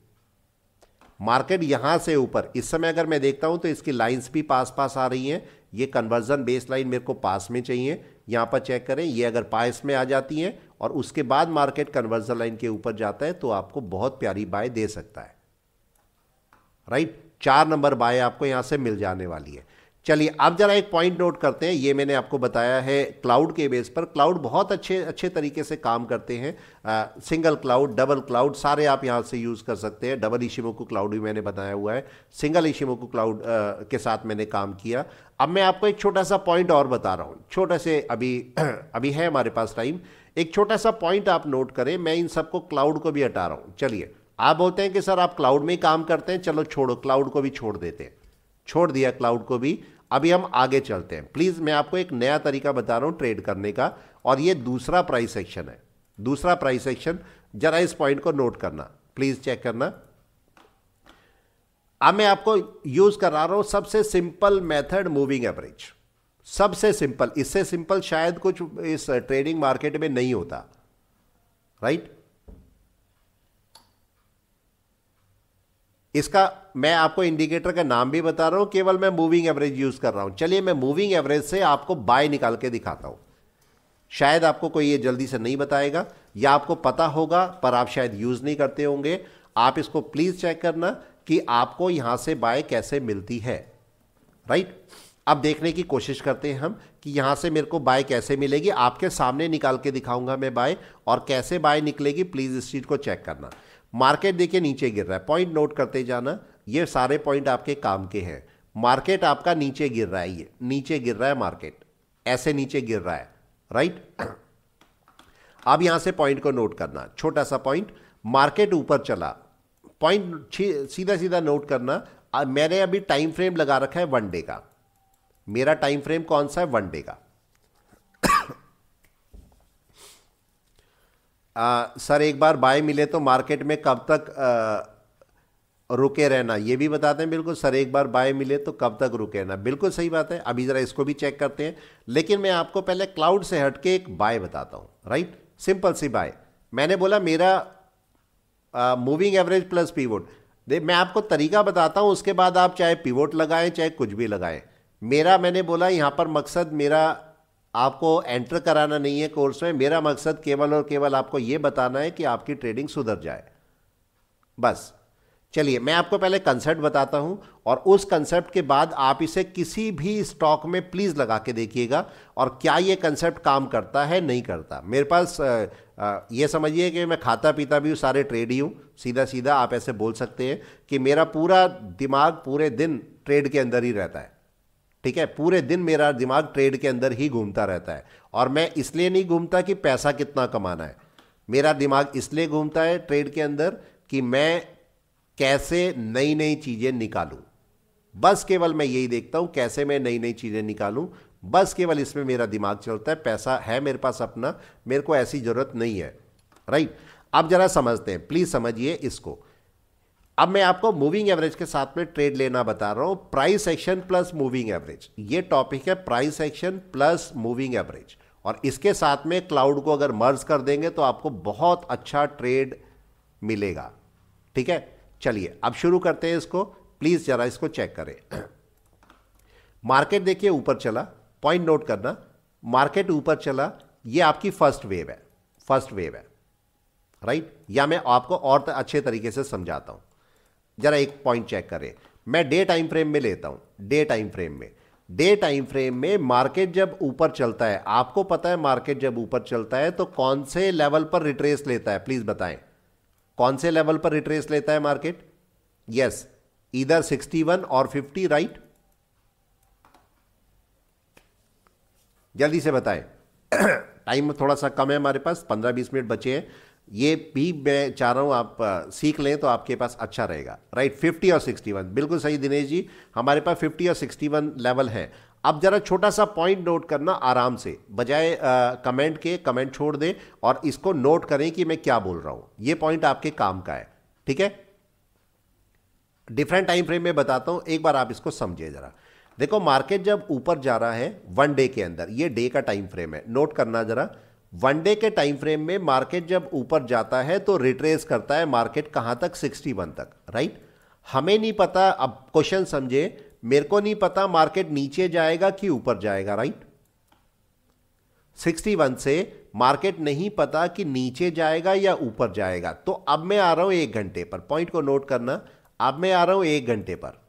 मार्केट यहां से ऊपर इस समय अगर मैं देखता हूं तो इसकी लाइंस भी पास पास आ रही हैं ये कन्वर्जन बेस लाइन मेरे को पास में चाहिए यहां पर चेक करें ये अगर पास में आ जाती हैं और उसके बाद मार्केट कन्वर्जन लाइन के ऊपर जाता है तो आपको बहुत प्यारी बाय दे सकता है राइट चार नंबर बाय आपको यहां से मिल जाने वाली है चलिए आप जरा एक पॉइंट नोट करते हैं ये मैंने आपको बताया है क्लाउड के बेस पर क्लाउड बहुत अच्छे अच्छे तरीके से काम करते हैं आ, सिंगल क्लाउड डबल क्लाउड सारे आप यहाँ से यूज़ कर सकते हैं डबल को क्लाउड भी मैंने बताया हुआ है सिंगल को क्लाउड के साथ मैंने काम किया अब मैं आपको एक छोटा सा पॉइंट और बता रहा हूँ छोटा से अभी अभी है हमारे पास टाइम एक छोटा सा पॉइंट आप नोट करें मैं इन सबको क्लाउड को भी हटा रहा हूँ चलिए आप बोलते हैं कि सर आप क्लाउड में ही काम करते हैं चलो छोड़ो क्लाउड को भी छोड़ देते हैं छोड़ दिया क्लाउड को भी अभी हम आगे चलते हैं प्लीज़ मैं आपको एक नया तरीका बता रहा हूं ट्रेड करने का और ये दूसरा प्राइस सेक्शन है दूसरा प्राइस सेक्शन जरा इस पॉइंट को नोट करना प्लीज़ चेक करना अब मैं आपको यूज़ करा रहा हूं सबसे simple method moving average simple सिंपल इससे सिंपल शायद कुछ इस ट्रेडिंग मार्केट में नहीं होता राइट right? इसका मैं आपको इंडिकेटर का नाम भी बता रहा हूं केवल मैं मूविंग एवरेज यूज़ कर रहा हूं चलिए मैं मूविंग एवरेज से आपको बाय निकाल के दिखाता हूं शायद आपको कोई ये जल्दी से नहीं बताएगा या आपको पता होगा पर आप शायद यूज़ नहीं करते होंगे आप इसको प्लीज़ चेक करना कि आपको यहां से बाय कैसे मिलती है राइट अब देखने की कोशिश करते हैं हम कि यहां से मेरे को बाय कैसे मिलेगी आपके सामने निकाल के दिखाऊंगा मैं बाय और कैसे बाय निकलेगी प्लीज़ इस चीज़ को चेक करना मार्केट देखिए नीचे गिर रहा है पॉइंट नोट करते जाना ये सारे पॉइंट आपके काम के हैं मार्केट आपका नीचे गिर रहा है ये नीचे गिर रहा है मार्केट ऐसे नीचे गिर रहा है राइट अब यहां से पॉइंट को नोट करना छोटा सा पॉइंट मार्केट ऊपर चला पॉइंट सीधा सीधा नोट करना मैंने अभी टाइम फ्रेम लगा रखा है वन डे का मेरा टाइम फ्रेम कौन सा है वन डे का आ, सर एक बार बाय मिले तो मार्केट में कब तक आ, रुके रहना ये भी बताते हैं बिल्कुल सर एक बार बाय मिले तो कब तक रुके रहना बिल्कुल सही बात है अभी ज़रा इसको भी चेक करते हैं लेकिन मैं आपको पहले क्लाउड से हट के एक बाय बताता हूँ राइट सिंपल सी बाय मैंने बोला मेरा मूविंग एवरेज प्लस पीवोट दे मैं आपको तरीका बताता हूँ उसके बाद आप चाहे पीवोट लगाएं चाहे कुछ भी लगाएं मेरा मैंने बोला यहाँ पर मकसद मेरा आपको एंटर कराना नहीं है कोर्स में मेरा मकसद केवल और केवल आपको ये बताना है कि आपकी ट्रेडिंग सुधर जाए बस चलिए मैं आपको पहले कंसेप्ट बताता हूँ और उस कंसेप्ट के बाद आप इसे किसी भी स्टॉक में प्लीज़ लगा के देखिएगा और क्या ये कंसेप्ट काम करता है नहीं करता मेरे पास ये समझिए कि मैं खाता पीता भी हूँ सारे ट्रेड ही हूँ सीधा सीधा आप ऐसे बोल सकते हैं कि मेरा पूरा दिमाग पूरे दिन ट्रेड के अंदर ही रहता है ठीक है पूरे दिन मेरा दिमाग ट्रेड के अंदर ही घूमता रहता है और मैं इसलिए नहीं घूमता कि पैसा कितना कमाना है मेरा दिमाग इसलिए घूमता है ट्रेड के अंदर कि मैं कैसे नई नई चीज़ें निकालूं बस केवल मैं यही देखता हूं कैसे मैं नई नई चीज़ें निकालूं बस केवल इसमें मेरा दिमाग चलता है पैसा है मेरे पास अपना मेरे को ऐसी ज़रूरत नहीं है राइट अब ज़रा समझते हैं प्लीज़ समझिए इसको अब मैं आपको मूविंग एवरेज के साथ में ट्रेड लेना बता रहा हूं price action plus moving average ये टॉपिक है price action plus moving average और इसके साथ में क्लाउड को अगर मर्ज कर देंगे तो आपको बहुत अच्छा ट्रेड मिलेगा ठीक है चलिए अब शुरू करते हैं इसको प्लीज़ ज़रा इसको चेक करें मार्केट देखिए ऊपर चला पॉइंट नोट करना मार्केट ऊपर चला ये आपकी फर्स्ट वेव है फर्स्ट वेव है राइट या मैं आपको और अच्छे तरीके से समझाता हूं जरा एक पॉइंट चेक करें मैं डे टाइम फ्रेम में लेता हूं डे टाइम फ्रेम में डे टाइम फ्रेम में मार्केट जब ऊपर चलता है आपको पता है मार्केट जब ऊपर चलता है तो कौन से लेवल पर रिट्रेस लेता है प्लीज बताएं कौन से लेवल पर रिट्रेस लेता है मार्केट यस इधर 61 और 50 राइट जल्दी से बताएं टाइम थोड़ा सा कम है हमारे पास 15-20 मिनट बचे हैं ये भी हूँ आप सीख लें तो आपके पास अच्छा रहेगा राइट फिफ्टी और सिक्सटी वन बिल्कुल सही दिनेश जी हमारे पास फिफ्टी और सिक्सटी वन लेवल है अब जरा छोटा सा पॉइंट नोट करना आराम से बजाय कमेंट के कमेंट छोड़ दें और इसको नोट करें कि मैं क्या बोल रहा हूँ ये पॉइंट आपके काम का है ठीक है डिफरेंट टाइम फ्रेम में बताता हूँ एक बार आप इसको समझिए जरा देखो मार्केट जब ऊपर जा रहा है वन डे के अंदर ये डे का टाइम फ्रेम है नोट करना जरा वनडे के टाइम फ्रेम में मार्केट जब ऊपर जाता है तो रिट्रेस करता है मार्केट कहां तक सिक्सटी वन तक राइट हमें नहीं पता अब क्वेश्चन समझे मेरे को नहीं पता मार्केट नीचे जाएगा कि ऊपर जाएगा राइट सिक्सटी वन से मार्केट नहीं पता कि नीचे जाएगा या ऊपर जाएगा तो अब मैं आ रहा हूं एक घंटे पर पॉइंट को नोट करना अब मैं आ रहा हूं एक घंटे पर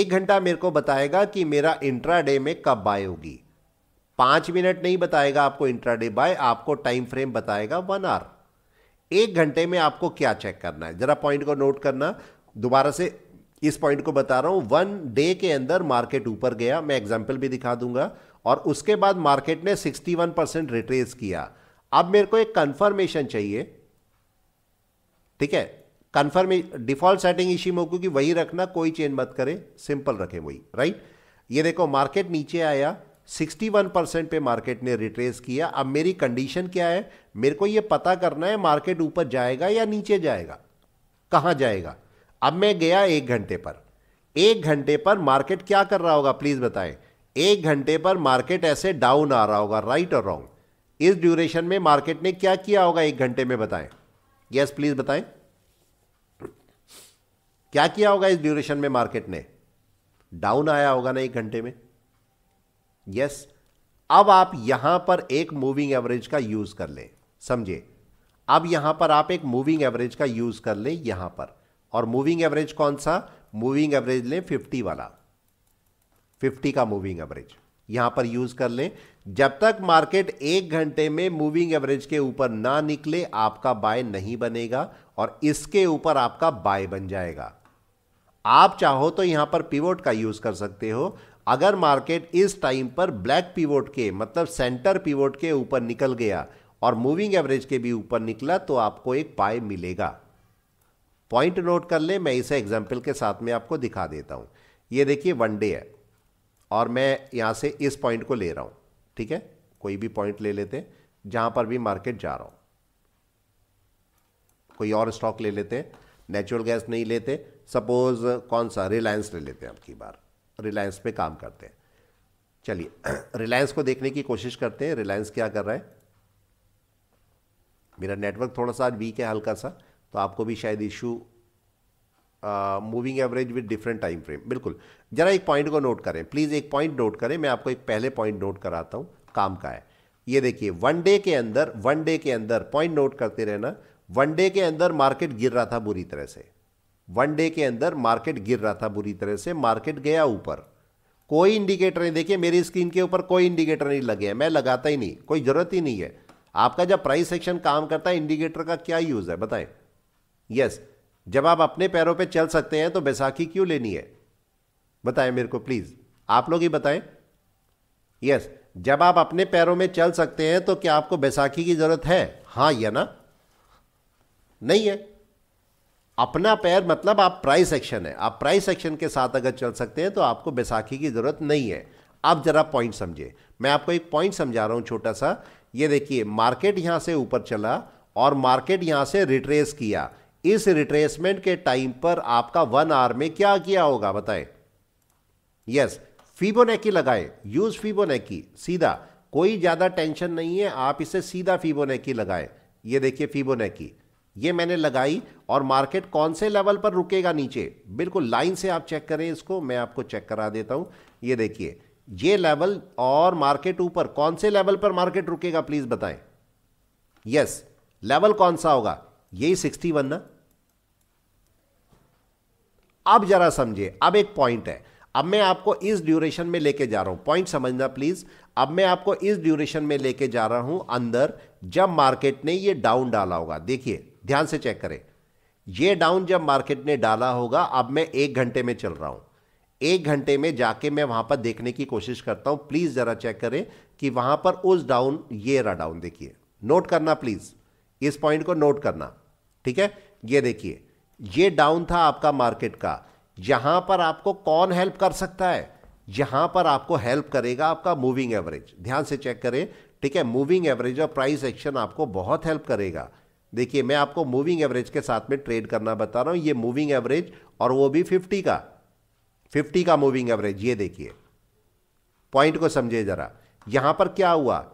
एक घंटा मेरे को बताएगा कि मेरा इंट्रा में कब बाय होगी पांच मिनट नहीं बताएगा आपको इंट्राडे बाय आपको टाइम फ्रेम बताएगा वन आवर एक घंटे में आपको क्या चेक करना है जरा पॉइंट को नोट करना दोबारा से इस पॉइंट को बता रहा हूं वन डे के अंदर मार्केट ऊपर गया मैं एग्जाम्पल भी दिखा दूंगा और उसके बाद मार्केट ने 61 परसेंट रिट्रेस किया अब मेरे को एक कंफर्मेशन चाहिए ठीक है कंफर्मे डिफॉल्ट सेटिंग इसी मोकू की वही रखना कोई चेंज मत करे सिंपल रखे वही राइट ये देखो मार्केट नीचे आया 61 परसेंट पे मार्केट ने रिट्रेस किया अब मेरी कंडीशन क्या है मेरे को ये पता करना है मार्केट ऊपर जाएगा या नीचे जाएगा कहाँ जाएगा अब मैं गया एक घंटे पर एक घंटे पर मार्केट क्या कर रहा होगा प्लीज़ बताएं एक घंटे पर मार्केट ऐसे डाउन आ रहा होगा राइट और रॉन्ग इस ड्यूरेशन में मार्केट ने क्या किया होगा एक घंटे में बताएं यस प्लीज़ बताएं क्या किया होगा इस ड्यूरेशन में मार्केट ने डाउन आया होगा ना एक घंटे में यस अब आप यहां पर एक मूविंग एवरेज का यूज कर लें समझे अब यहां पर आप एक मूविंग एवरेज का यूज कर लें यहां पर और मूविंग एवरेज कौन सा मूविंग एवरेज लें 50 वाला 50 का मूविंग एवरेज यहां पर यूज कर लें जब तक मार्केट एक घंटे में मूविंग एवरेज के ऊपर ना निकले आपका बाय नहीं बनेगा और इसके ऊपर आपका बाय बन जाएगा आप चाहो तो यहां पर पिवोट का यूज कर सकते हो अगर मार्केट इस टाइम पर ब्लैक पीवोट के मतलब सेंटर पीवोट के ऊपर निकल गया और मूविंग एवरेज के भी ऊपर निकला तो आपको एक पाए मिलेगा पॉइंट नोट कर ले मैं इसे एग्जाम्पल के साथ में आपको दिखा देता हूं ये देखिए वन डे है और मैं यहां से इस पॉइंट को ले रहा हूं ठीक है कोई भी पॉइंट ले लेते हैं जहां पर भी मार्केट जा रहा हूं कोई और स्टॉक ले लेते हैं नेचुरल गैस नहीं लेते सपोज कौन सा रिलायंस ले लेते हैं आपकी बार रिलायंस पे काम करते हैं चलिए रिलायंस को देखने की कोशिश करते हैं रिलायंस क्या कर रहा है मेरा नेटवर्क थोड़ा सा वीक है हल्का सा तो आपको भी शायद issue moving average with different time frame बिल्कुल जरा एक पॉइंट को नोट करें प्लीज़ एक पॉइंट नोट करें मैं आपको एक पहले पॉइंट नोट कराता हूँ काम का है ये देखिए वन डे के अंदर वन डे के अंदर पॉइंट नोट करते रहना वन डे के अंदर मार्केट गिर रहा था बुरी तरह से वन डे के अंदर मार्केट गिर रहा था बुरी तरह से मार्केट गया ऊपर कोई इंडिकेटर नहीं देखिए मेरी स्क्रीन के ऊपर कोई इंडिकेटर नहीं लगे हैं मैं लगाता ही नहीं कोई ज़रूरत ही नहीं है आपका जब प्राइस सेक्शन काम करता है इंडिकेटर का क्या यूज़ है बताएं यस जब आप अपने पैरों पे चल सकते हैं तो बैसाखी क्यों लेनी है बताएं मेरे को प्लीज़ आप लोग ही बताएं यस जब आप अपने पैरों में चल सकते हैं तो क्या आपको बैसाखी की ज़रूरत है हाँ या ना नहीं है अपना पैर मतलब आप प्राइस एक्शन है आप प्राइस एक्शन के साथ अगर चल सकते हैं तो आपको बैसाखी की ज़रूरत नहीं है आप ज़रा पॉइंट समझे मैं आपको एक पॉइंट समझा रहा हूं छोटा सा ये देखिए मार्केट यहां से ऊपर चला और मार्केट यहां से रिट्रेस किया इस रिट्रेसमेंट के टाइम पर आपका वन आवर में क्या किया होगा बताएं यस फीबोनेकी लगाए यूज फीबोनेकी सीधा कोई ज़्यादा टेंशन नहीं है आप इसे सीधा फीबोनेकी लगाए ये देखिए फीबोनेकी ये मैंने लगाई और मार्केट कौन से लेवल पर रुकेगा नीचे बिल्कुल लाइन से आप चेक करें इसको मैं आपको चेक करा देता हूं ये देखिए ये लेवल और मार्केट ऊपर कौन से लेवल पर मार्केट रुकेगा प्लीज़ बताएं यस लेवल कौन सा होगा यही सिक्सटी वन ना अब जरा समझे अब एक पॉइंट है अब मैं आपको इस ड्यूरेशन में लेके जा रहा हूं पॉइंट समझना प्लीज अब मैं आपको इस ड्यूरेशन में लेके जा रहा हूं अंदर जब मार्केट ने ये डाउन डाला होगा देखिए ध्यान से चेक करें ये डाउन जब मार्केट ने डाला होगा अब मैं एक घंटे में चल रहा हूं एक घंटे में जाके मैं वहां पर देखने की कोशिश करता हूं प्लीज़ ज़रा चेक करें कि वहां पर उस डाउन ये रहा डाउन देखिए नोट करना प्लीज़ इस पॉइंट को नोट करना ठीक है ये देखिए ये डाउन था आपका मार्केट का यहां पर आपको कौन हेल्प कर सकता है यहां पर आपको हेल्प करेगा आपका मूविंग एवरेज ध्यान से चेक करें ठीक है मूविंग एवरेज और प्राइस एक्शन आपको बहुत हेल्प करेगा देखिए मैं आपको मूविंग एवरेज के साथ में ट्रेड करना बता रहा हूं ये मूविंग एवरेज और वो भी फिफ्टी का फिफ्टी का मूविंग एवरेज ये देखिए पॉइंट को समझे ज़रा यहां पर क्या हुआ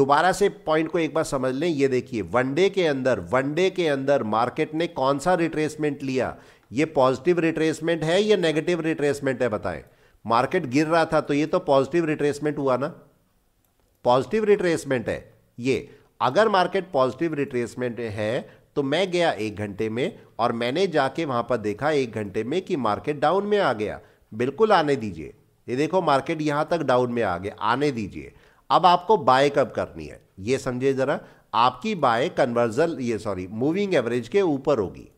दोबारा से पॉइंट को एक बार समझ लें ये देखिए वनडे के अंदर वनडे के अंदर मार्केट ने कौन सा रिट्रेसमेंट लिया ये पॉजिटिव रिट्रेसमेंट है या नेगेटिव रिट्रेसमेंट है बताएं मार्केट गिर रहा था तो ये तो पॉजिटिव रिट्रेसमेंट हुआ ना पॉजिटिव रिट्रेसमेंट है ये अगर मार्केट पॉजिटिव रिट्रेसमेंट है तो मैं गया एक घंटे में और मैंने जाके वहां पर देखा एक घंटे में कि मार्केट डाउन में आ गया बिल्कुल आने दीजिए ये देखो मार्केट यहां तक डाउन में आ गया आने दीजिए अब आपको बाय कब करनी है ये समझे ज़रा आपकी बाय कन्वर्जल ये सॉरी मूविंग एवरेज के ऊपर होगी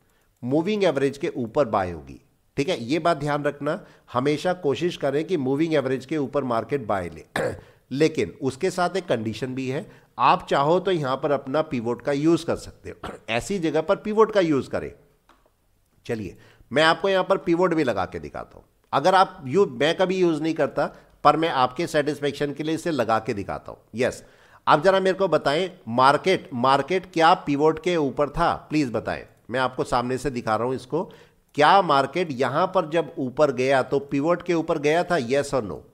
मूविंग एवरेज के ऊपर बाय होगी ठीक है ये बात ध्यान रखना हमेशा कोशिश करें कि मूविंग एवरेज के ऊपर मार्केट बाय ले लेकिन उसके साथ एक कंडीशन भी है आप चाहो तो यहां पर अपना पीवोट का यूज़ कर सकते हो ऐसी जगह पर पीवोट का यूज़ करें चलिए मैं आपको यहां पर पीवोट भी लगा के दिखाता हूं अगर आप यू मैं कभी यूज़ नहीं करता पर मैं आपके सेटिस्फेक्शन के लिए इसे लगा के दिखाता हूं यस आप ज़रा मेरे को बताएं मार्केट मार्केट क्या पीवोट के ऊपर था प्लीज़ बताएं मैं आपको सामने से दिखा रहा हूं इसको क्या मार्केट यहां पर जब ऊपर गया तो पीवोट के ऊपर गया था यस और नो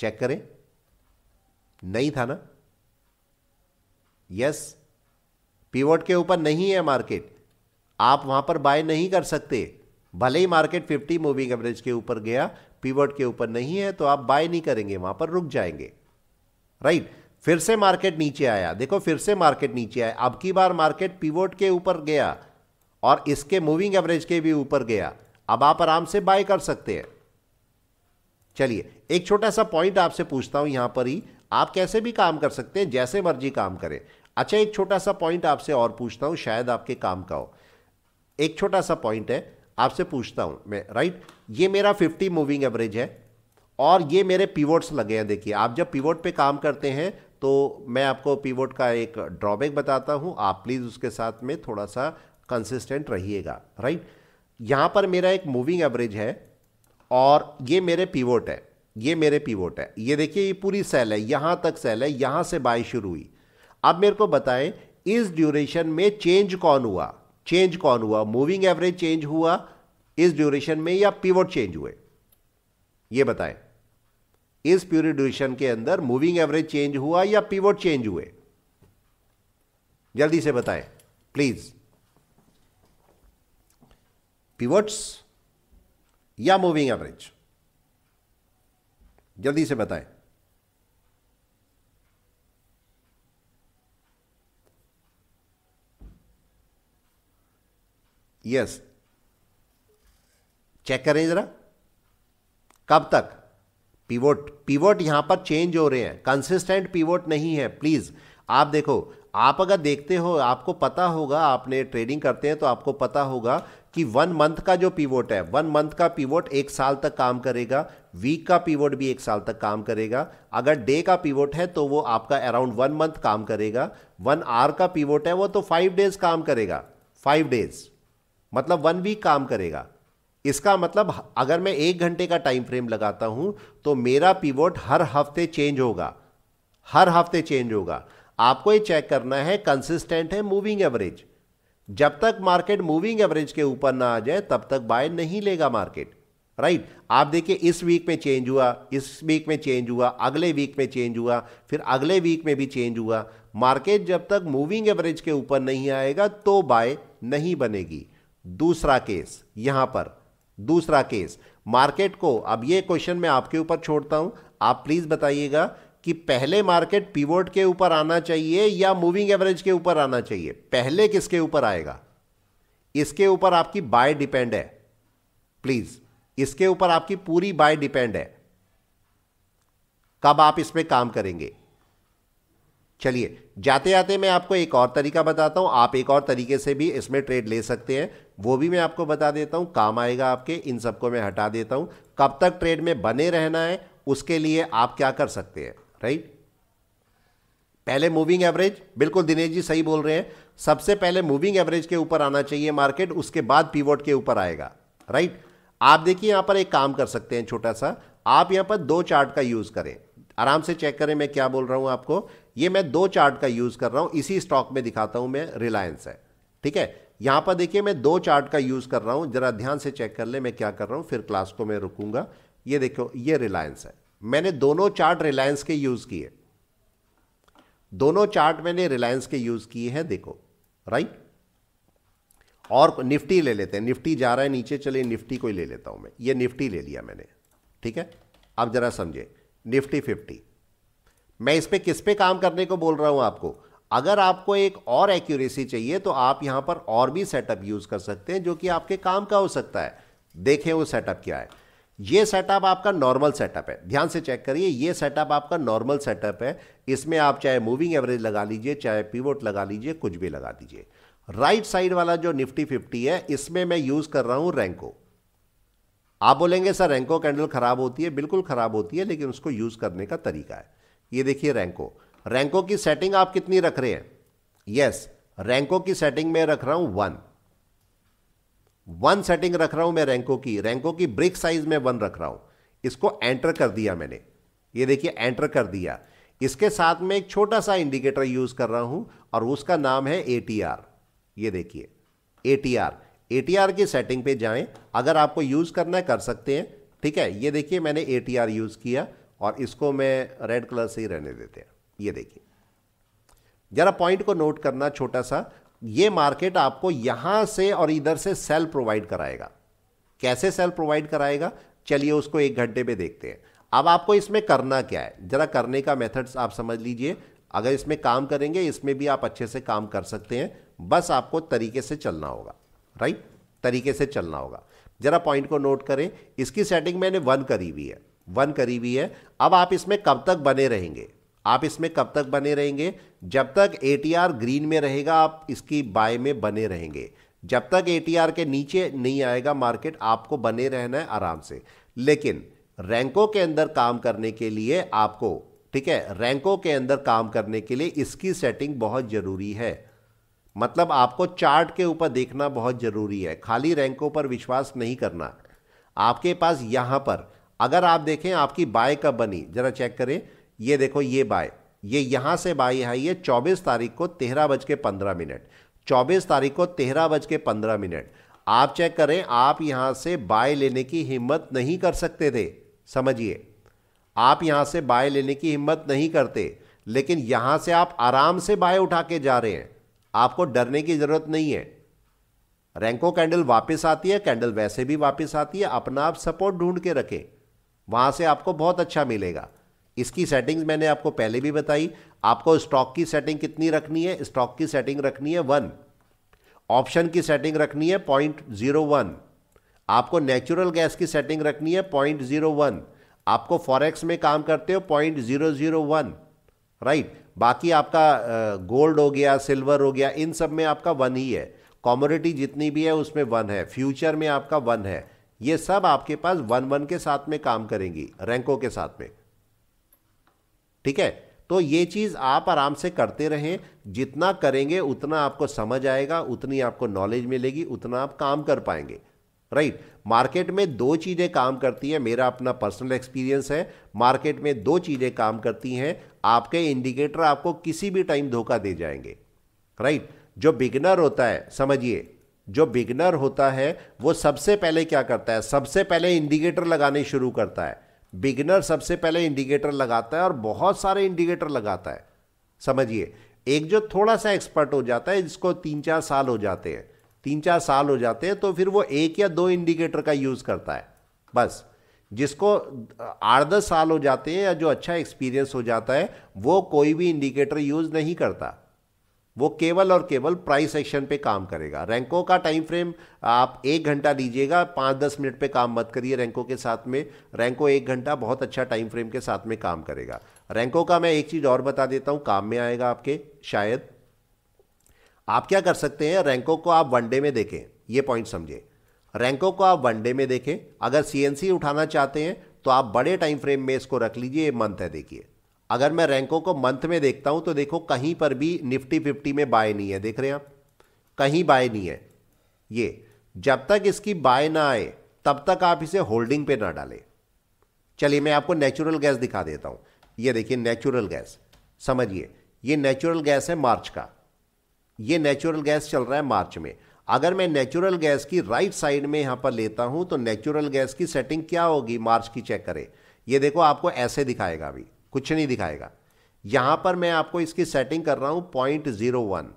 चेक करें नहीं था ना यस पीवोट के ऊपर नहीं है मार्केट आप वहां पर बाय नहीं कर सकते भले ही मार्केट 50 मूविंग एवरेज के ऊपर गया पीवोट के ऊपर नहीं है तो आप बाय नहीं करेंगे वहां पर रुक जाएंगे राइट फिर से मार्केट नीचे आया देखो फिर से मार्केट नीचे आया अब की बार मार्केट पीवोट के ऊपर गया और इसके मूविंग एवरेज के भी ऊपर गया अब आप आराम से बाय कर सकते हैं चलिए एक छोटा सा पॉइंट आपसे पूछता हूं यहां पर ही आप कैसे भी काम कर सकते हैं जैसे मर्जी काम करें अच्छा एक छोटा सा पॉइंट आपसे और पूछता हूँ शायद आपके काम का हो एक छोटा सा पॉइंट है आपसे पूछता हूँ मैं राइट ये मेरा फिफ्टी मूविंग एवरेज है और ये मेरे पीवोट्स लगे हैं देखिए आप जब पीवोट पे काम करते हैं तो मैं आपको पीवोट का एक ड्रॉबैक बताता हूँ आप प्लीज़ उसके साथ में थोड़ा सा कंसिस्टेंट रहिएगा राइट यहाँ पर मेरा एक मूविंग एवरेज है और ये मेरे पीवोट है ये मेरे पिवोट है ये देखिए ये पूरी सेल है यहां तक सेल है यहां से बाई शुरू हुई अब मेरे को बताएं इस ड्यूरेशन में चेंज कौन हुआ चेंज कौन हुआ मूविंग एवरेज चेंज हुआ इस ड्यूरेशन में या पिवोट चेंज हुए ये बताएं इस प्यूरी ड्यूरेशन के अंदर मूविंग एवरेज चेंज हुआ या पिवोट चेंज हुए जल्दी से बताएं प्लीज पिवोट्स या मूविंग एवरेज जल्दी से बताएं यस चेक करें जरा कब तक पीवोट पीवोट यहां पर चेंज हो रहे हैं कंसिस्टेंट पीवोट नहीं है प्लीज आप देखो आप अगर देखते हो आपको पता होगा आपने ट्रेडिंग करते हैं तो आपको पता होगा कि वन मंथ का जो पीवोट है वन मंथ का पीवोट एक साल तक काम करेगा वीक का पीवोट भी एक साल तक काम करेगा अगर डे का पीवोट है तो वो आपका अराउंड वन मंथ काम करेगा वन आवर का पीवोट है वो तो फाइव डेज काम करेगा फाइव डेज मतलब वन वीक काम करेगा इसका मतलब अगर मैं एक घंटे का टाइम फ्रेम लगाता हूं तो मेरा पीवोट हर हफ्ते चेंज होगा हर हफ्ते चेंज होगा आपको ये चेक करना है कंसिस्टेंट है मूविंग एवरेज जब तक मार्केट मूविंग एवरेज के ऊपर ना आ जाए तब तक बाय नहीं लेगा मार्केट राइट आप देखिए इस वीक में चेंज हुआ इस वीक में चेंज हुआ अगले वीक में चेंज हुआ फिर अगले वीक में भी चेंज हुआ मार्केट जब तक मूविंग एवरेज के ऊपर नहीं आएगा तो बाय नहीं बनेगी दूसरा केस यहां पर दूसरा केस मार्केट को अब ये क्वेश्चन मैं आपके ऊपर छोड़ता हूं आप प्लीज बताइएगा कि पहले मार्केट पीवोट के ऊपर आना चाहिए या मूविंग एवरेज के ऊपर आना चाहिए पहले किसके ऊपर आएगा इसके ऊपर आपकी बाय डिपेंड है प्लीज इसके ऊपर आपकी पूरी बाय डिपेंड है कब आप इस पर काम करेंगे चलिए जाते जाते मैं आपको एक और तरीका बताता हूं आप एक और तरीके से भी इसमें ट्रेड ले सकते हैं वो भी मैं आपको बता देता हूं काम आएगा आपके इन सबको मैं हटा देता हूं कब तक ट्रेड में बने रहना है उसके लिए आप क्या कर सकते हैं राइट पहले मूविंग एवरेज बिल्कुल दिनेश जी सही बोल रहे हैं सबसे पहले मूविंग एवरेज के ऊपर आना चाहिए मार्केट उसके बाद पीवोट के ऊपर आएगा राइट आप देखिए यहां पर एक काम कर सकते हैं छोटा सा आप यहां पर दो चार्ट का यूज करें आराम से चेक करें मैं क्या बोल रहा हूं आपको ये मैं दो चार्ट का यूज कर रहा हूं इसी स्टॉक में दिखाता हूं मैं रिलायंस है ठीक है यहां पर देखिए मैं दो चार्ट का यूज कर रहा हूं जरा ध्यान से चेक कर ले मैं क्या कर रहा हूं फिर क्लास को मैं रुकूंगा ये देखो ये रिलायंस है मैंने दोनों चार्ट रिलायंस के यूज़ किए दोनों चार्ट मैंने रिलायंस के यूज़ किए हैं देखो राइट और निफ्टी ले लेते हैं निफ्टी जा रहा है नीचे चले निफ्टी को ही ले लेता हूं मैं ये निफ्टी ले लिया मैंने ठीक है आप ज़रा समझे निफ्टी फिफ्टी मैं इस पर किस पे काम करने को बोल रहा हूं आपको अगर आपको एक और एक्यूरेसी चाहिए तो आप यहां पर और भी सेटअप यूज़ कर सकते हैं जो कि आपके काम का हो सकता है देखें वो सेटअप क्या है ये सेटअप आपका नॉर्मल सेटअप है ध्यान से चेक करिए ये सेटअप आपका नॉर्मल सेटअप है इसमें आप चाहे मूविंग एवरेज लगा लीजिए चाहे पीवोट लगा लीजिए कुछ भी लगा दीजिए राइट साइड वाला जो निफ्टी फिफ्टी है इसमें मैं यूज़ कर रहा हूं रैंको आप बोलेंगे सर रैंको कैंडल ख़राब होती है बिल्कुल ख़राब होती है लेकिन उसको यूज़ करने का तरीका है ये देखिए रैंको रैंको की सेटिंग आप कितनी रख रहे हैं यस रैंको की सेटिंग में रख रहा हूं वन वन सेटिंग रख रहा हूं मैं रैंको की रैंको की ब्रिक साइज में वन रख रहा हूं इसको एंटर कर दिया मैंने ये देखिए एंटर कर दिया इसके साथ में एक छोटा सा इंडिकेटर यूज कर रहा हूं और उसका नाम है एटीआर ये देखिए एटीआर एटीआर की सेटिंग पे जाएं अगर आपको यूज करना है कर सकते हैं ठीक है ये देखिए मैंने एटीआर यूज किया और इसको मैं रेड कलर से ही रहने देते हैं ये देखिए जरा पॉइंट को नोट करना छोटा सा ये मार्केट आपको यहां से और इधर से सेल प्रोवाइड कराएगा कैसे सेल प्रोवाइड कराएगा चलिए उसको एक घंटे में देखते हैं अब आपको इसमें करना क्या है जरा करने का मेथड्स आप समझ लीजिए अगर इसमें काम करेंगे इसमें भी आप अच्छे से काम कर सकते हैं बस आपको तरीके से चलना होगा राइट तरीके से चलना होगा जरा पॉइंट को नोट करें इसकी सेटिंग मैंने वन करी हुई है वन करी हुई है अब आप इसमें कब तक बने रहेंगे आप इसमें कब तक बने रहेंगे जब तक ए ग्रीन में रहेगा आप इसकी बाय में बने रहेंगे जब तक ए के नीचे नहीं आएगा मार्केट आपको बने रहना है आराम से लेकिन रैंकों के अंदर काम करने के लिए आपको ठीक है रैंकों के अंदर काम करने के लिए इसकी सेटिंग बहुत ज़रूरी है मतलब आपको चार्ट के ऊपर देखना बहुत ज़रूरी है खाली रैंकों पर विश्वास नहीं करना आपके पास यहां पर अगर आप देखें आपकी बाय कब बनी ज़रा चेक करें ये देखो ये बाय ये यहां से बाई है ये चौबीस तारीख को तेरह बज के पंद्रह मिनट चौबीस तारीख को तेरह बज के पंद्रह मिनट आप चेक करें आप यहां से बाय लेने की हिम्मत नहीं कर सकते थे समझिए आप यहां से बाय लेने की हिम्मत नहीं करते लेकिन यहां से आप आराम से बाय उठा के जा रहे हैं आपको डरने की ज़रूरत नहीं है रैंको कैंडल वापस आती है कैंडल वैसे भी वापस आती है अपना आप सपोर्ट ढूंढ के रखें वहां से आपको बहुत अच्छा मिलेगा इसकी सेटिंग्स मैंने आपको पहले भी बताई आपको स्टॉक की सेटिंग कितनी रखनी है स्टॉक की सेटिंग रखनी है वन ऑप्शन की सेटिंग रखनी है पॉइंट जीरो वन आपको नेचुरल गैस की सेटिंग रखनी है पॉइंट जीरो वन आपको फॉरेक्स में काम करते हो point zero zero one right बाकी आपका गोल्ड हो गया सिल्वर हो गया इन सब में आपका वन ही है कॉमोडिटी जितनी भी है उसमें वन है फ्यूचर में आपका वन है ये सब आपके पास वन वन के साथ में काम करेंगी रैंकों के साथ में ठीक है तो ये चीज़ आप आराम से करते रहें जितना करेंगे उतना आपको समझ आएगा उतनी आपको नॉलेज मिलेगी उतना आप काम कर पाएंगे राइट मार्केट में दो चीज़ें काम करती हैं मेरा अपना पर्सनल एक्सपीरियंस है मार्केट में दो चीज़ें काम करती हैं आपके इंडिकेटर आपको किसी भी टाइम धोखा दे जाएंगे राइट जो बिगनर होता है समझिए जो बिगनर होता है वो सबसे पहले क्या करता है सबसे पहले इंडिकेटर लगाने शुरू करता है बिगनर सबसे पहले इंडिकेटर लगाता है और बहुत सारे इंडिकेटर लगाता है समझिए एक जो थोड़ा सा एक्सपर्ट हो जाता है जिसको तीन चार साल हो जाते हैं तीन चार साल हो जाते हैं तो फिर वो एक या दो इंडिकेटर का यूज़ करता है बस जिसको आठ दस साल हो जाते हैं या जो अच्छा एक्सपीरियंस हो जाता है वो कोई भी इंडिकेटर यूज़ नहीं करता वो केवल और केवल प्राइस एक्शन पे काम करेगा रैंकों का टाइम फ्रेम आप एक घंटा लीजिएगा पाँच दस मिनट पे काम मत करिए रैंकों के साथ में रैंको एक घंटा बहुत अच्छा टाइम फ्रेम के साथ में काम करेगा रैंकों का मैं एक चीज़ और बता देता हूँ काम में आएगा आपके शायद आप क्या कर सकते हैं रैंकों को आप वनडे में देखें ये पॉइंट समझें रैंकों को आप वनडे में देखें अगर सी उठाना चाहते हैं तो आप बड़े टाइम फ्रेम में इसको रख लीजिए ये मंथ है देखिए अगर मैं रैंकों को मंथ में देखता हूं तो देखो कहीं पर भी निफ्टी फिफ्टी में बाय नहीं है देख रहे हैं आप कहीं बाय नहीं है ये जब तक इसकी बाय ना आए तब तक आप इसे होल्डिंग पे ना डालें चलिए मैं आपको नेचुरल गैस दिखा देता हूं ये देखिए नेचुरल गैस समझिए ये नेचुरल गैस है मार्च का ये नेचुरल गैस चल रहा है मार्च में अगर मैं नेचुरल गैस की राइट साइड में यहां पर लेता हूँ तो नेचुरल गैस की सेटिंग क्या होगी मार्च की चेक करें ये देखो आपको ऐसे दिखाएगा अभी कुछ नहीं दिखाएगा यहां पर मैं आपको इसकी सेटिंग कर रहा हूं point zero one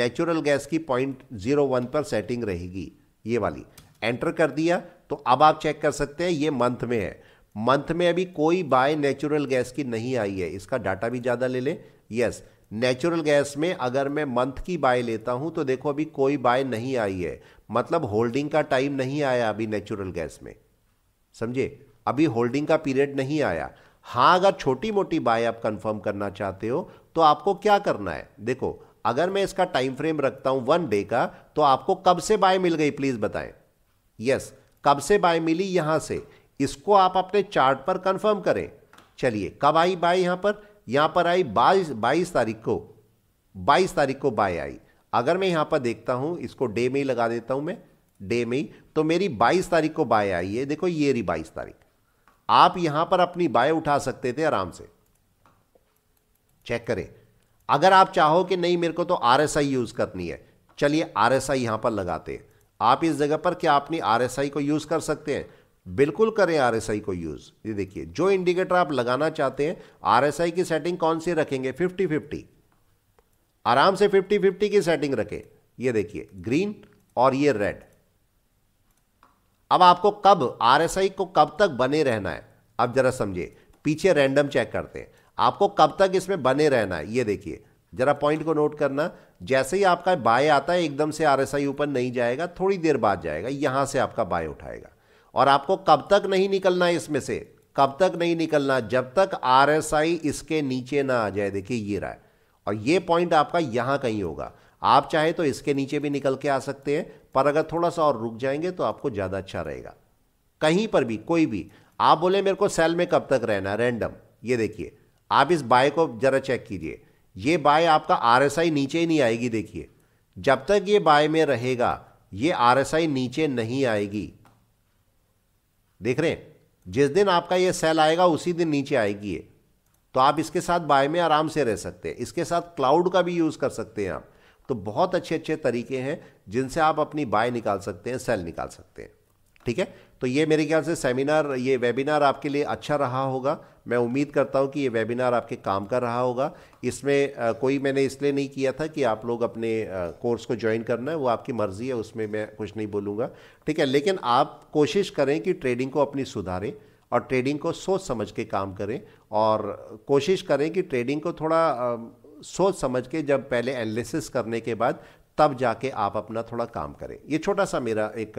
natural gas की पॉइंट जीरो वन पर सेटिंग रहेगी ये वाली एंटर कर दिया तो अब आप चेक कर सकते हैं ये मंथ में है मंथ में अभी कोई बाय नेचुरल गैस की नहीं आई है इसका डाटा भी ज़्यादा ले लें यस नेचुरल गैस में अगर मैं मंथ की बाय लेता हूं तो देखो अभी कोई बाय नहीं आई है मतलब होल्डिंग का टाइम नहीं आया अभी नेचुरल गैस में समझे अभी होल्डिंग का पीरियड नहीं आया हाँ अगर छोटी मोटी बाय आप कंफर्म करना चाहते हो तो आपको क्या करना है देखो अगर मैं इसका टाइम फ्रेम रखता हूं वन डे का तो आपको कब से बाय मिल गई प्लीज बताएं यस yes, कब से बाय मिली यहां से इसको आप अपने चार्ट पर कंफर्म करें चलिए कब आई बाय यहां पर यहां पर आई बाईस बाईस तारीख को बाईस तारीख को बाय आई अगर मैं यहां पर देखता हूं इसको डे में ही लगा देता हूं मैं डे में ही तो मेरी बाईस तारीख को बाय आई है देखो ये रही बाईस तारीख आप यहां पर अपनी बाय उठा सकते थे आराम से चेक करें अगर आप चाहो कि नहीं मेरे को तो आर एस आई यूज करनी है चलिए आर एस यहां पर लगाते हैं आप इस जगह पर क्या अपनी आर एस आई को यूज कर सकते हैं बिल्कुल करें आर एस आई को यूज ये देखिए जो इंडिकेटर आप लगाना चाहते हैं आर एस आई की सेटिंग कौन सी रखेंगे फिफ्टी फिफ्टी आराम से फिफ्टी फिफ्टी की सेटिंग रखें ये देखिए ग्रीन और ये रेड अब आपको कब आरएसआई को कब तक बने रहना है अब जरा समझिए पीछे रैंडम चेक करते हैं आपको कब तक इसमें बने रहना है ये देखिए जरा पॉइंट को नोट करना जैसे ही आपका बाय आता है एकदम से आरएसआई ऊपर नहीं जाएगा थोड़ी देर बाद जाएगा यहां से आपका बाय उठाएगा और आपको कब तक नहीं निकलना है इसमें से कब तक नहीं निकलना जब तक आरएसआई इसके नीचे ना आ जाए देखिए ये रहा है और ये पॉइंट आपका यहां कहीं होगा आप चाहे तो इसके नीचे भी निकल के आ सकते हैं पर अगर थोड़ा सा और रुक जाएंगे तो आपको ज़्यादा अच्छा रहेगा कहीं पर भी कोई भी आप बोले मेरे को सेल में कब तक रहना रैंडम ये देखिए आप इस बाय को ज़रा चेक कीजिए ये बाय आपका आरएसआई नीचे ही नहीं आएगी देखिए जब तक ये बाय में रहेगा ये आरएसआई नीचे नहीं आएगी देख रहे हैं जिस दिन आपका ये सेल आएगा उसी दिन नीचे आएगी ये तो आप इसके साथ बाय में आराम से रह सकते हैं इसके साथ क्लाउड का भी यूज़ कर सकते हैं आप तो बहुत अच्छे अच्छे तरीके हैं जिनसे आप अपनी बाय निकाल सकते हैं सेल निकाल सकते हैं ठीक है तो ये मेरे ख्याल से सेमिनार ये वेबिनार आपके लिए अच्छा रहा होगा मैं उम्मीद करता हूँ कि ये वेबिनार आपके काम का रहा होगा इसमें आ, कोई मैंने इसलिए नहीं किया था कि आप लोग अपने आ, कोर्स को ज्वाइन करना है वो आपकी मर्ज़ी है उसमें मैं कुछ नहीं बोलूँगा ठीक है लेकिन आप कोशिश करें कि ट्रेडिंग को अपनी सुधारें और ट्रेडिंग को सोच समझ के काम करें और कोशिश करें कि ट्रेडिंग को थोड़ा आ, सोच समझ के जब पहले एनालिसिस करने के बाद तब जाके आप अपना थोड़ा काम करें ये छोटा सा मेरा एक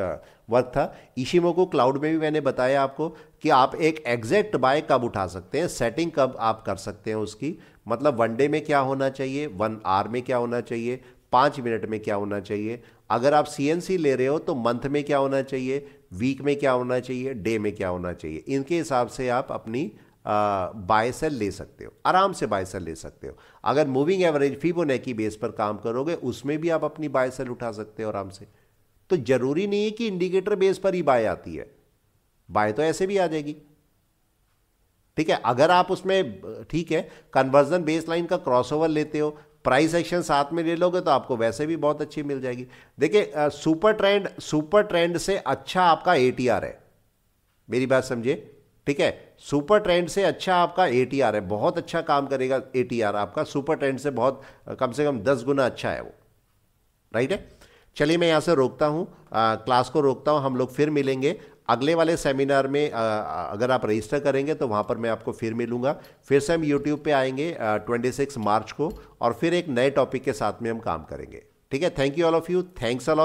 वर्क था इशीमो को क्लाउड में भी मैंने बताया आपको कि आप एक एग्जैक्ट बाय कब उठा सकते हैं सेटिंग कब आप कर सकते हैं उसकी मतलब वन डे में क्या होना चाहिए वन आर में क्या होना चाहिए पाँच मिनट में क्या होना चाहिए अगर आप सी ले रहे हो तो मंथ में क्या होना चाहिए वीक में क्या होना चाहिए डे में क्या होना चाहिए इनके हिसाब से आप अपनी बायसेल ले सकते हो आराम से बायसेल ले सकते हो अगर मूविंग एवरेज नैकी बेस पर काम करोगे उसमें भी आप अपनी बायसेल उठा सकते हो आराम से तो जरूरी नहीं है कि इंडिकेटर बेस पर ही बाय आती है बाय तो ऐसे भी आ जाएगी ठीक है अगर आप उसमें ठीक है कन्वर्जन बेस लाइन का क्रॉसओवर लेते हो प्राइस एक्शन साथ में ले लोगे तो आपको वैसे भी बहुत अच्छी मिल जाएगी देखिए सुपर ट्रेंड सुपर ट्रेंड से अच्छा आपका एटीआर है मेरी बात समझिए ठीक है सुपर ट्रेंड से अच्छा आपका ए है बहुत अच्छा काम करेगा ए आपका सुपर ट्रेंड से बहुत कम से कम दस गुना अच्छा है वो राइट है चलिए मैं यहाँ से रोकता हूँ क्लास को रोकता हूँ हम लोग फिर मिलेंगे अगले वाले सेमिनार में आ, अगर आप रजिस्टर करेंगे तो वहाँ पर मैं आपको फिर मिलूँगा फिर से हम यूट्यूब पे आएंगे ट्वेंटी सिक्स मार्च को और फिर एक नए टॉपिक के साथ में हम काम करेंगे ठीक है thank you all of you thanks all